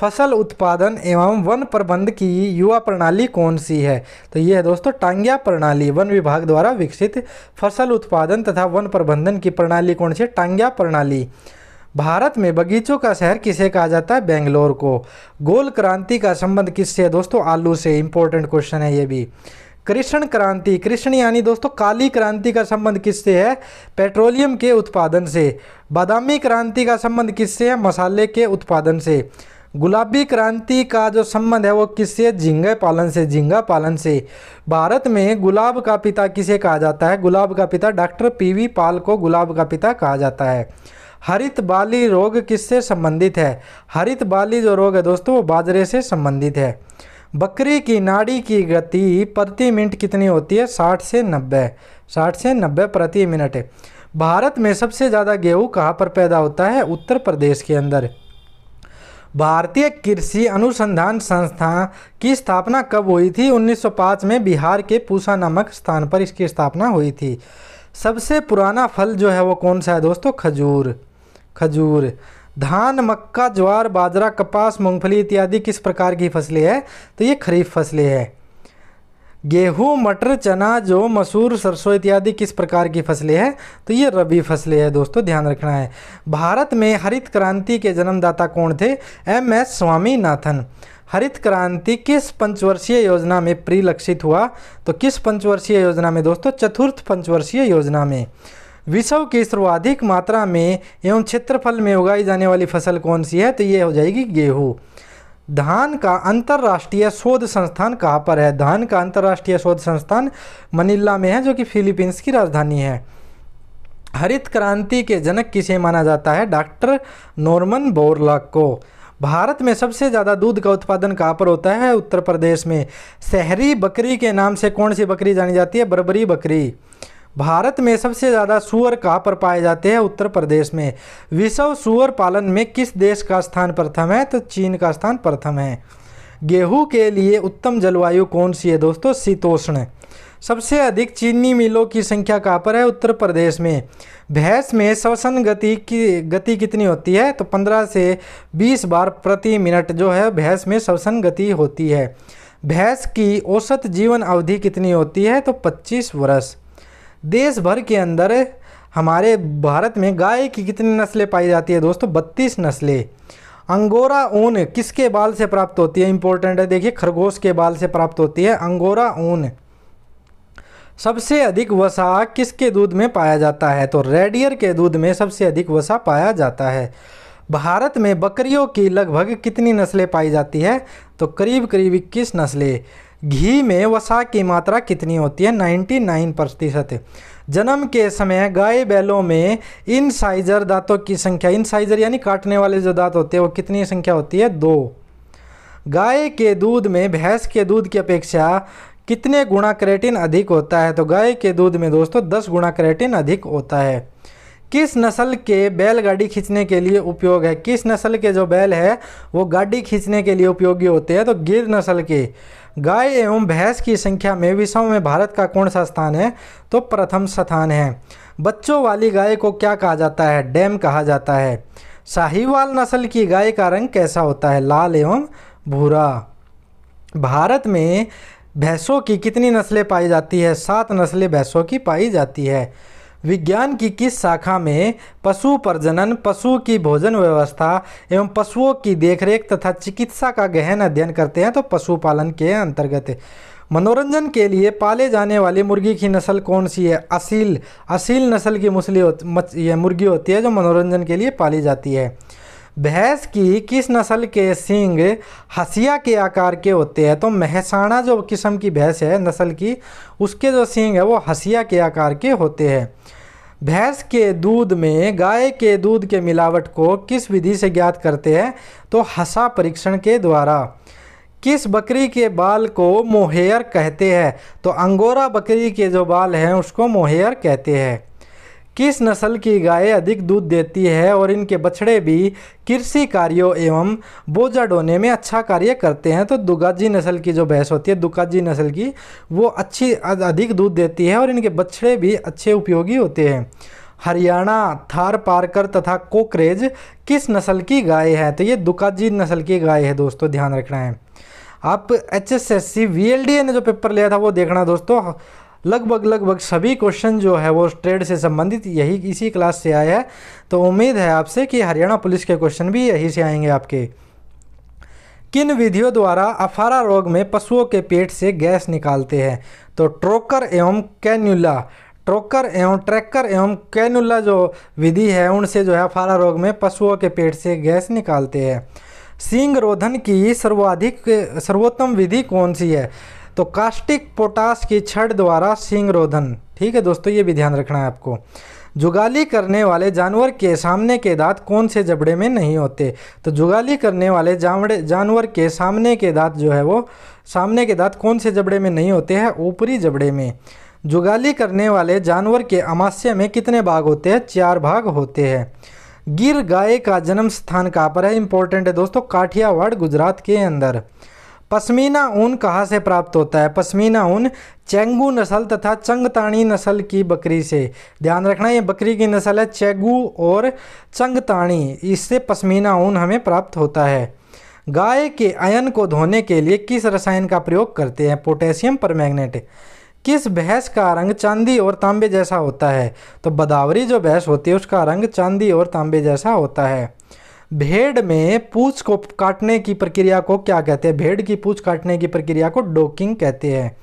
फसल उत्पादन एवं वन प्रबंध की युवा प्रणाली कौन सी है तो यह है दोस्तों टांग्या प्रणाली वन विभाग द्वारा विकसित फसल उत्पादन तथा वन प्रबंधन की प्रणाली कौन सी है टांग्या प्रणाली भारत में बगीचों का शहर किसे कहा जाता है बेंगलोर को गोल क्रांति का संबंध किससे है दोस्तों आलू से इंपॉर्टेंट क्वेश्चन है ये भी कृष्ण क्रांति कृष्ण यानी दोस्तों काली क्रांति का संबंध किससे है पेट्रोलियम के उत्पादन से बादामी क्रांति का संबंध किससे है मसाले के उत्पादन से गुलाबी क्रांति का जो संबंध है वो किससे झींगे पालन से झींगा पालन से भारत में गुलाब का पिता किसे कहा जाता है गुलाब का पिता डॉक्टर पीवी पाल को गुलाब का पिता कहा जाता है हरित बाली रोग किससे संबंधित है हरित बाली जो रोग है दोस्तों वो बाजरे से संबंधित है बकरी की नाड़ी की गति प्रति मिनट कितनी होती है साठ से नब्बे साठ से नब्बे प्रति मिनट भारत में सबसे ज़्यादा गेहूँ कहाँ पर पैदा होता है उत्तर प्रदेश के अंदर भारतीय कृषि अनुसंधान संस्था की स्थापना कब हुई थी 1905 में बिहार के पूसा नामक स्थान पर इसकी स्थापना हुई थी सबसे पुराना फल जो है वो कौन सा है दोस्तों खजूर खजूर धान मक्का ज्वार बाजरा कपास मूंगफली इत्यादि किस प्रकार की फसलें हैं तो ये खरीफ फसलें हैं गेहूँ मटर चना जो मसूर सरसों इत्यादि किस प्रकार की फसलें हैं तो ये रबी फसलें हैं दोस्तों ध्यान रखना है भारत में हरित क्रांति के जन्मदाता कौन थे एम एस स्वामीनाथन हरित क्रांति किस पंचवर्षीय योजना में परिलक्षित हुआ तो किस पंचवर्षीय योजना में दोस्तों चतुर्थ पंचवर्षीय योजना में विषव की सर्वाधिक मात्रा में एवं क्षेत्रफल में उगाई जाने वाली फसल कौन सी है तो ये हो जाएगी गेहूँ धान का अंतर्राष्ट्रीय शोध संस्थान कहाँ पर है धान का अंतर्राष्ट्रीय शोध संस्थान मनीला में है जो कि फिलीपींस की राजधानी है हरित क्रांति के जनक किसे माना जाता है डॉक्टर नॉर्मन बोरलॉक को भारत में सबसे ज़्यादा दूध का उत्पादन कहाँ पर होता है उत्तर प्रदेश में शहरी बकरी के नाम से कौन सी बकरी जानी जाती है बरबरी बकरी भारत में सबसे ज़्यादा सुअर कहाँ पर पाए जाते हैं उत्तर प्रदेश में विश्व सुअर पालन में किस देश का स्थान प्रथम है तो चीन का स्थान प्रथम है गेहूं के लिए उत्तम जलवायु कौन सी है दोस्तों शीतोष्ण सबसे अधिक चीनी मिलों की संख्या कहाँ पर है उत्तर प्रदेश में भैंस में श्वसन गति की गति कितनी होती है तो 15 से 20 बार प्रति मिनट जो है भैंस में श्वसन गति होती है भैंस की औसत जीवन अवधि कितनी होती है तो 25 वर्ष देश भर के अंदर हमारे भारत में गाय की कितनी नस्लें पाई जाती है दोस्तों बत्तीस नस्लें अंगोरा ऊन किसके बाल से प्राप्त होती है इंपॉर्टेंट है देखिए खरगोश के बाल से प्राप्त होती है अंगोरा ऊन सबसे अधिक वसा किसके दूध में पाया जाता है तो रेडियर के दूध में सबसे अधिक वसा पाया जाता है भारत में बकरियों की लगभग कितनी नस्लें पाई जाती है तो करीब करीब इक्कीस नस्लें घी में वसा की मात्रा कितनी होती है 99 प्रतिशत जन्म के समय गाय बैलों में इन साइजर दांतों की संख्या इन साइजर यानी काटने वाले जो दांत होते हैं वो कितनी संख्या होती है दो गाय के दूध में भैंस के दूध की अपेक्षा कितने गुणा क्रेटिन अधिक होता है तो गाय के दूध में दोस्तों दस गुणा क्रेटिन अधिक होता है किस नस्ल के बैल गाड़ी खींचने के लिए उपयोग है किस नस्ल के जो बैल है वो गाड़ी खींचने के लिए उपयोगी होते हैं तो गिर नस्ल के गाय एवं भैंस की संख्या में विश्व में भारत का कौन सा स्थान है तो प्रथम स्थान है बच्चों वाली गाय को क्या कहा जाता है डैम कहा जाता है शाहीवाल नस्ल की गाय का रंग कैसा होता है लाल एवं भूरा भारत में भैंसों की कितनी नस्लें पाई जाती है सात नस्लें भैंसों की पाई जाती है विज्ञान की किस शाखा में पशु प्रजनन पशु की भोजन व्यवस्था एवं पशुओं की देखरेख तथा चिकित्सा का गहन अध्ययन करते हैं तो पशुपालन के अंतर्गत मनोरंजन के लिए पाले जाने वाली मुर्गी की नस्ल कौन सी है असील असील नस्ल की मुसली होती मुर्गी होती है जो मनोरंजन के लिए पाली जाती है भैंस की किस नस्ल के सींग हसिया के आकार के होते हैं तो महसाणा जो किस्म की भैंस है नस्ल की उसके जो सींग है वो हसिया के आकार के होते हैं भैंस के दूध में गाय के दूध के मिलावट को किस विधि से ज्ञात करते हैं तो हसा परीक्षण के द्वारा किस बकरी के बाल को मोहेयर कहते हैं तो अंगोरा बकरी के जो बाल हैं उसको मोहेयर कहते हैं किस नस्ल की गायें अधिक दूध देती है और इनके बछड़े भी कृषि कार्यों एवं बोझा ढोने में अच्छा कार्य करते हैं तो दुगाजी नस्ल की जो भैंस होती है दुगाजी नस्ल की वो अच्छी अधिक दूध देती है और इनके बछड़े भी अच्छे उपयोगी होते हैं हरियाणा थार पारकर तथा कोकरेज किस नस्ल की गाय है तो ये दुकाजी नस्ल की गाय है दोस्तों ध्यान रखना है आप H S S C V L D A ने जो पेपर लिया था वो देखना दोस्तों लगभग लगभग सभी क्वेश्चन जो है वो ट्रेड से संबंधित यही इसी क्लास से आए हैं तो उम्मीद है आपसे कि हरियाणा पुलिस के क्वेश्चन भी यही से आएंगे आपके किन विधियों द्वारा अफारा रोग में पशुओं के पेट से गैस निकालते हैं तो ट्रोकर एवं कैन्यूला ट्रोकर एवं ट्रैकर एवं कैनुला जो विधि है उनसे जो है फारा रोग में पशुओं के पेट से गैस निकालते हैं सींग रोधन की सर्वाधिक सर्वोत्तम विधि कौन सी है तो कास्टिक पोटास की छड़ द्वारा सिंग रोधन ठीक है दोस्तों ये भी ध्यान रखना है आपको जुगाली करने वाले जानवर के सामने के दांत कौन से जबड़े में नहीं होते तो जुगाली करने वाले जावड़े जानवर के सामने के दांत जो है वो सामने के दांत कौन से जबड़े में नहीं होते हैं ऊपरी जबड़े में जुगाली करने वाले जानवर के अमास्य में कितने भाग होते हैं चार भाग होते हैं गिर गाय का जन्म स्थान कहाँ पर है इंपॉर्टेंट है दोस्तों काठियावाड़ गुजरात के अंदर पश्मीना ऊन कहाँ से प्राप्त होता है पश्मीना ऊन चेंगू नस्ल तथा चंगताणी नस्ल की बकरी से ध्यान रखना ये बकरी की नस्ल है चेंगू और चंगताणी इससे पश्मीना ऊन हमें प्राप्त होता है गाय के अयन को धोने के लिए किस रसायन का प्रयोग करते हैं पोटेशियम मैग्नेट किस भैंस का रंग चांदी और तांबे जैसा होता है तो बदावरी जो भैंस होती है उसका रंग चांदी और तांबे जैसा होता है भेड़ में पूछ को काटने की प्रक्रिया को क्या कहते हैं भेड़ की पूछ काटने की प्रक्रिया को डोकिंग कहते हैं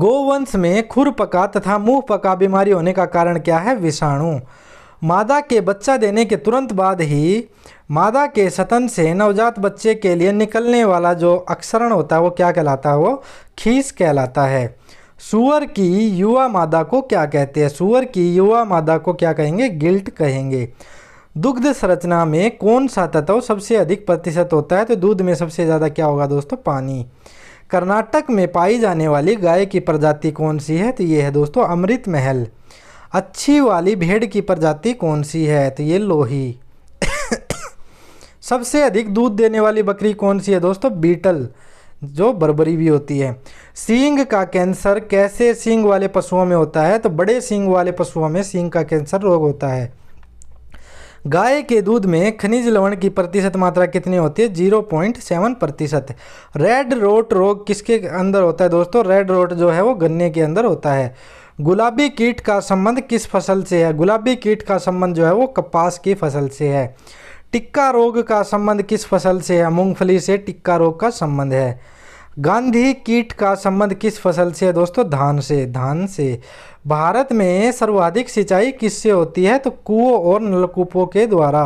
गोवंश में खुर पका तथा मुंह पका बीमारी होने का कारण क्या है विषाणु मादा के बच्चा देने के तुरंत बाद ही मादा के सतन से नवजात बच्चे के लिए निकलने वाला जो अक्षरण होता है वो क्या कहलाता है वो खीस कहलाता है सुअर की युवा मादा को क्या कहते हैं सुअर की युवा मादा को क्या कहेंगे गिल्ट कहेंगे दुग्ध संरचना में कौन सा तत्व सबसे अधिक प्रतिशत होता है तो दूध में सबसे ज़्यादा क्या होगा दोस्तों पानी कर्नाटक में पाई जाने वाली गाय की प्रजाति कौन सी है तो ये है दोस्तों अमृत महल अच्छी वाली भेड़ की प्रजाति कौन सी है तो ये लोही सबसे अधिक दूध देने वाली बकरी कौन सी है दोस्तों बीटल जो बर्बरी भी होती है सींग का कैंसर कैसे सींग वाले पशुओं में होता है तो बड़े सींग वाले पशुओं में सींग का कैंसर रोग होता है गाय के दूध में खनिज लवण की प्रतिशत मात्रा कितनी होती है जीरो पॉइंट सेवन प्रतिशत रेड रोट रोग किसके अंदर होता है दोस्तों रेड रोट जो है वो गन्ने के अंदर होता है गुलाबी कीट का संबंध किस फसल से है गुलाबी कीट का संबंध जो है वो कपास की फसल से है टिक्का रोग का संबंध किस फसल से है मूंगफली से टिक्का रोग का संबंध है गांधी कीट का संबंध किस फसल से है दोस्तों धान से धान से भारत में सर्वाधिक सिंचाई किससे होती है तो कुओं और नलकूपों के द्वारा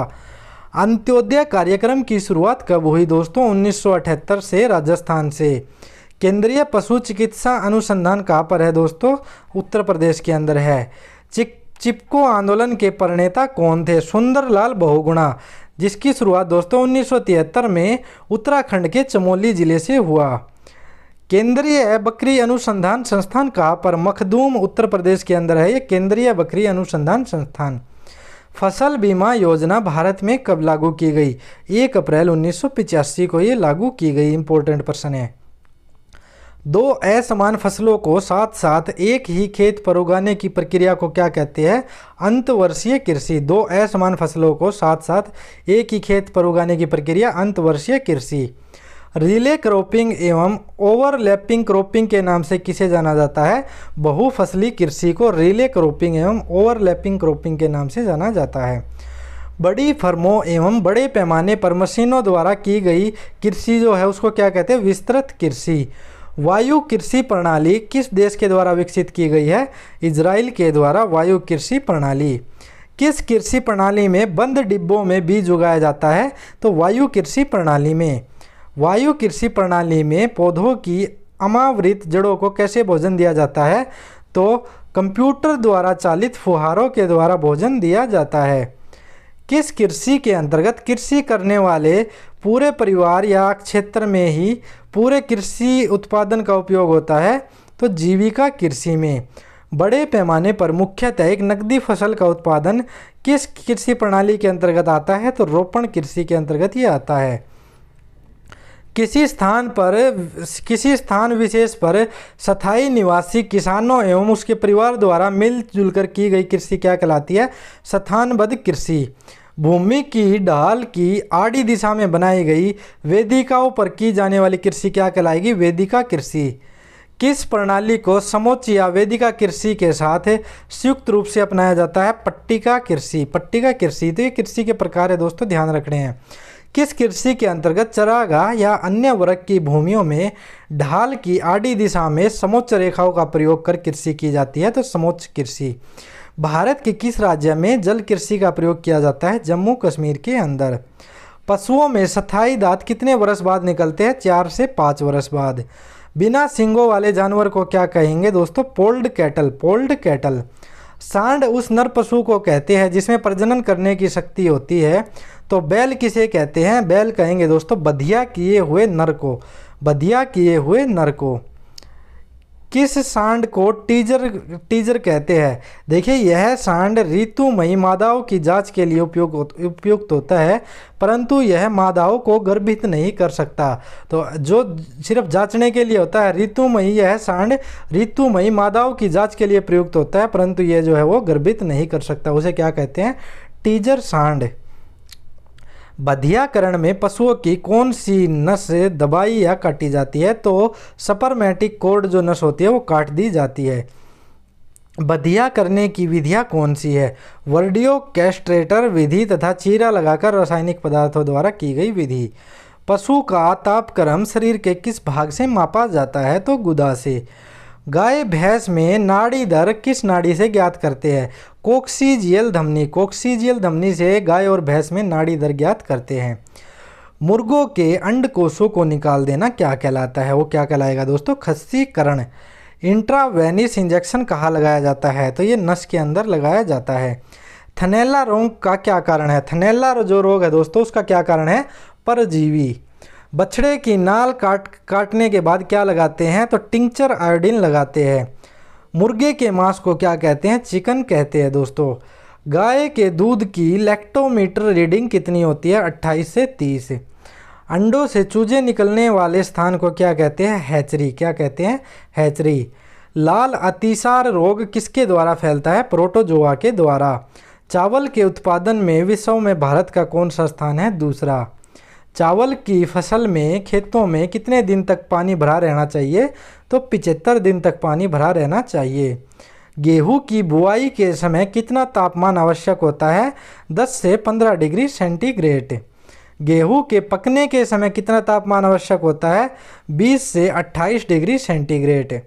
अंत्योदय कार्यक्रम की शुरुआत कब हुई दोस्तों 1978 से राजस्थान से केंद्रीय पशु चिकित्सा अनुसंधान कहाँ पर है दोस्तों उत्तर प्रदेश के अंदर है चिक चिपको आंदोलन के परिणेता कौन थे सुंदरलाल बहुगुणा जिसकी शुरुआत दोस्तों 1973 में उत्तराखंड के चमोली जिले से हुआ केंद्रीय बकरी अनुसंधान संस्थान का पर मखदूम उत्तर प्रदेश के अंदर है ये केंद्रीय बकरी अनुसंधान संस्थान फसल बीमा योजना भारत में कब लागू की गई एक अप्रैल उन्नीस को ये लागू की गई इंपोर्टेंट प्रश्न है दो असमान फसलों को साथ साथ एक ही खेत पर उगाने की प्रक्रिया को क्या कहते हैं अंतवर्षीय कृषि दो असमान फसलों को साथ साथ एक ही खेत पर उगाने की प्रक्रिया अंतवर्षीय कृषि रिले क्रॉपिंग एवं ओवरलैपिंग क्रॉपिंग के नाम से किसे जाना जाता है बहुफसली कृषि को रिले क्रॉपिंग एवं ओवरलैपिंग क्रॉपिंग के नाम से जाना जाता है बड़ी फर्मों एवं बड़े पैमाने पर मशीनों द्वारा की गई कृषि जो है उसको क्या कहते हैं विस्तृत कृषि वायु कृषि प्रणाली किस देश के द्वारा विकसित की गई है इसराइल के द्वारा वायु कृषि प्रणाली किस कृषि प्रणाली में बंद डिब्बों में बीज उगाया जाता है तो वायु कृषि प्रणाली में वायु कृषि प्रणाली में पौधों की अमावृत जड़ों को कैसे भोजन दिया जाता है तो कंप्यूटर द्वारा चालित फुहारों के द्वारा भोजन दिया जाता है किस कृषि के अंतर्गत कृषि करने वाले पूरे परिवार या क्षेत्र में ही पूरे कृषि उत्पादन का उपयोग होता है तो जीविका कृषि में बड़े पैमाने पर मुख्यतः एक नकदी फसल का उत्पादन किस कृषि प्रणाली के अंतर्गत आता है तो रोपण कृषि के अंतर्गत ही आता है किसी स्थान पर किसी स्थान विशेष पर स्थाई निवासी किसानों एवं उसके परिवार द्वारा मिलजुल कर की गई कृषि क्या कहलाती है स्थानबद्ध कृषि भूमि की ढाल की आड़ी दिशा में बनाई गई वेदिकाओं पर की जाने वाली कृषि क्या कहलाएगी वेदिका कृषि किस प्रणाली को समोच्च या वेदिका कृषि के साथ संयुक्त रूप से अपनाया जाता है पट्टिका कृषि पट्टिका कृषि तो ये कृषि के प्रकार है दोस्तों ध्यान रखने हैं किस कृषि के अंतर्गत चरागाह या अन्य वर्ग की भूमियों में ढाल की आड़ी दिशा में समोच्च रेखाओं का प्रयोग कर कृषि की जाती है तो समोच्च कृषि भारत के किस राज्य में जल कृषि का प्रयोग किया जाता है जम्मू कश्मीर के अंदर पशुओं में सथाई दांत कितने वर्ष बाद निकलते हैं चार से पाँच वर्ष बाद बिना सिंगों वाले जानवर को क्या कहेंगे दोस्तों पोल्ड कैटल पोल्ड कैटल सांड उस नर पशु को कहते हैं जिसमें प्रजनन करने की शक्ति होती है तो बैल किसे कहते हैं बैल कहेंगे दोस्तों बधिया किए हुए नर को बधिया किए हुए नर को किस सांड को टीजर टीजर कहते हैं देखिए यह सांड ऋतुमयी मादाओं की जांच के लिए उपयोग उपयुक्त होता है परंतु यह मादाओं को गर्भित नहीं कर सकता तो जो सिर्फ जांचने के लिए होता है ऋतुमयी यह सांड ऋतुमयी मादाओं की जांच के लिए प्रयुक्त होता है परंतु यह जो है वो गर्भित नहीं कर सकता उसे क्या कहते हैं टीजर सांड बधियाकरण में पशुओं की कौन सी नस दबाई या काटी जाती है तो सपरमेटिक कोड जो नस होती है वो काट दी जाती है बधिया करने की विधियाँ कौन सी है वर्डियो कैस्ट्रेटर विधि तथा चीरा लगाकर रासायनिक पदार्थों द्वारा की गई विधि पशु का तापक्रम शरीर के किस भाग से मापा जाता है तो गुदा से गाय भैंस में नाड़ी दर किस नाड़ी से ज्ञात करते हैं कोक्सीजियल धमनी कोक्सीजियल धमनी से गाय और भैंस में नाड़ी दर ज्ञात करते हैं मुर्गों के अंडकोशों को निकाल देना क्या कहलाता है वो क्या कहलाएगा दोस्तों खस्सीकरण इंट्रावेनिस इंजेक्शन कहाँ लगाया जाता है तो ये नस के अंदर लगाया जाता है थनेला रोग का क्या कारण है थनेला जो रोग है दोस्तों उसका क्या कारण है परजीवी बछड़े की नाल काट काटने के बाद क्या लगाते हैं तो टिंचर आयोडीन लगाते हैं मुर्गे के मांस को क्या कहते हैं चिकन कहते हैं दोस्तों गाय के दूध की लैक्टोमीटर रीडिंग कितनी होती है 28 से 30 अंडों से चूजे निकलने वाले स्थान को क्या कहते हैं हैचरी क्या कहते हैं हैचरी लाल अतिसार रोग किसके द्वारा फैलता है प्रोटोजोआ के द्वारा चावल के उत्पादन में विश्व में भारत का कौन सा स्थान है दूसरा चावल की फसल में खेतों में कितने दिन तक पानी भरा रहना चाहिए तो पिचहत्तर दिन तक पानी भरा रहना चाहिए गेहूं की बुआई के समय कितना तापमान आवश्यक होता है 10 से 15 डिग्री सेंटीग्रेड गेहूं के पकने के समय कितना तापमान आवश्यक होता है 20 से 28 डिग्री सेंटीग्रेड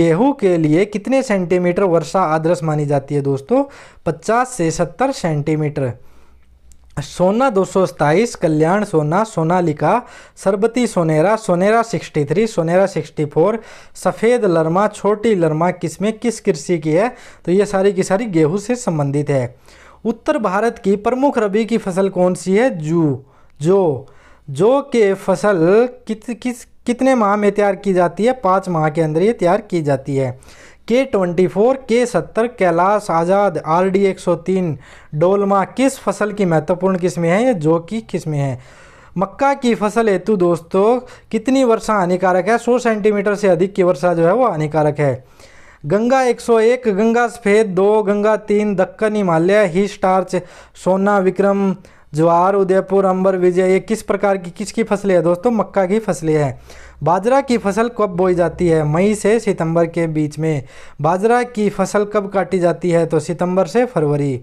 गेहूं के लिए कितने सेंटीमीटर वर्षा आदर्श मानी जाती है दोस्तों 50 से 70 सेंटीमीटर सोना दो सौ सताईस Kalyan Sona Sonalika Sharbati Sonora Sonora sixty three Sonora sixty four Safed Lerma छोटी लरमा किसमें किस कृषि की है तो ये सारी की सारी गेहूँ से संबंधित है उत्तर भारत की प्रमुख रबी की फसल कौन सी है जू जो जो के फसल कित किस कितने माह में तैयार की जाती है पाँच माह के अंदर ये तैयार की जाती है के ट्वेंटी फोर के सत्तर कैलाश आज़ाद आर डी एक सौ तीन डोलमा किस फसल की महत्वपूर्ण किस्में हैं जो की किस्में हैं मक्का की फसल हेतु दोस्तों कितनी वर्षा हानिकारक है सौ सेंटीमीटर से अधिक की वर्षा जो है वो हानिकारक है गंगा 101, गंगा सफ़ेद दो गंगा तीन दक्कन हिमालय ही स्टार्च सोना विक्रम ज्वार उदयपुर अंबर विजय ये किस प्रकार की किसकी फसलें हैं दोस्तों मक्का की फसलें हैं बाजरा की फसल कब बोई जाती है मई से सितंबर के बीच में बाजरा की फसल कब काटी जाती है तो सितंबर से फरवरी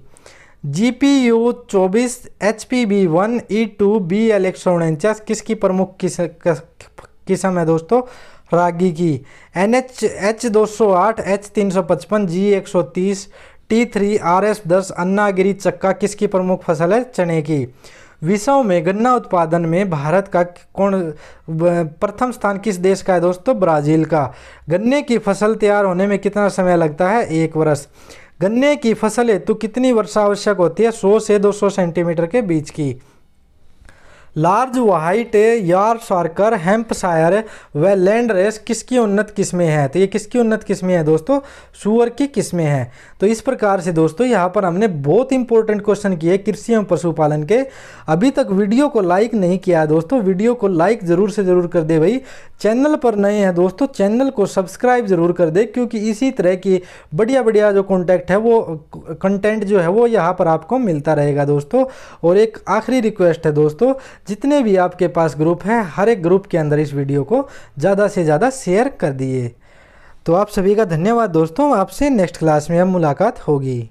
जी पी यू चौबीस H P B one E two B L एक सौ उनचास किसकी प्रमुख किस्म है दोस्तों रागी की एन एच एच दो सौ आठ एच तीन सौ पचपन जी एक सौ तीस टी थ्री आर एस दस अन्नागिरी चक्का किसकी प्रमुख फसल है चने की विश्व में गन्ना उत्पादन में भारत का कौन प्रथम स्थान किस देश का है दोस्तों ब्राज़ील का गन्ने की फसल तैयार होने में कितना समय लगता है एक वर्ष गन्ने की फसल तो कितनी वर्षा आवश्यक होती है 100 से 200 सेंटीमीटर के बीच की लार्ज वाइट यार शार्कर हेम्पशायर व लैंड रेस किसकी उन्नत किस्में हैं तो ये किसकी उन्नत किस्में हैं दोस्तों सुअर की किस्में हैं तो इस प्रकार से दोस्तों यहाँ पर हमने बहुत इंपॉर्टेंट क्वेश्चन किए कृषि एवं पशुपालन के अभी तक वीडियो को लाइक नहीं किया दोस्तों वीडियो को लाइक ज़रूर से ज़रूर कर दे भाई चैनल पर नए हैं दोस्तों चैनल को सब्सक्राइब ज़रूर कर दें क्योंकि इसी तरह की बढ़िया बढ़िया जो कॉन्टैक्ट है वो कंटेंट जो है वो यहाँ पर आपको मिलता रहेगा दोस्तों और एक आखिरी रिक्वेस्ट है दोस्तों जितने भी आपके पास ग्रुप हैं हर एक ग्रुप के अंदर इस वीडियो को ज़्यादा से ज़्यादा शेयर कर दिए तो आप सभी का धन्यवाद दोस्तों आपसे नेक्स्ट क्लास में अब मुलाकात होगी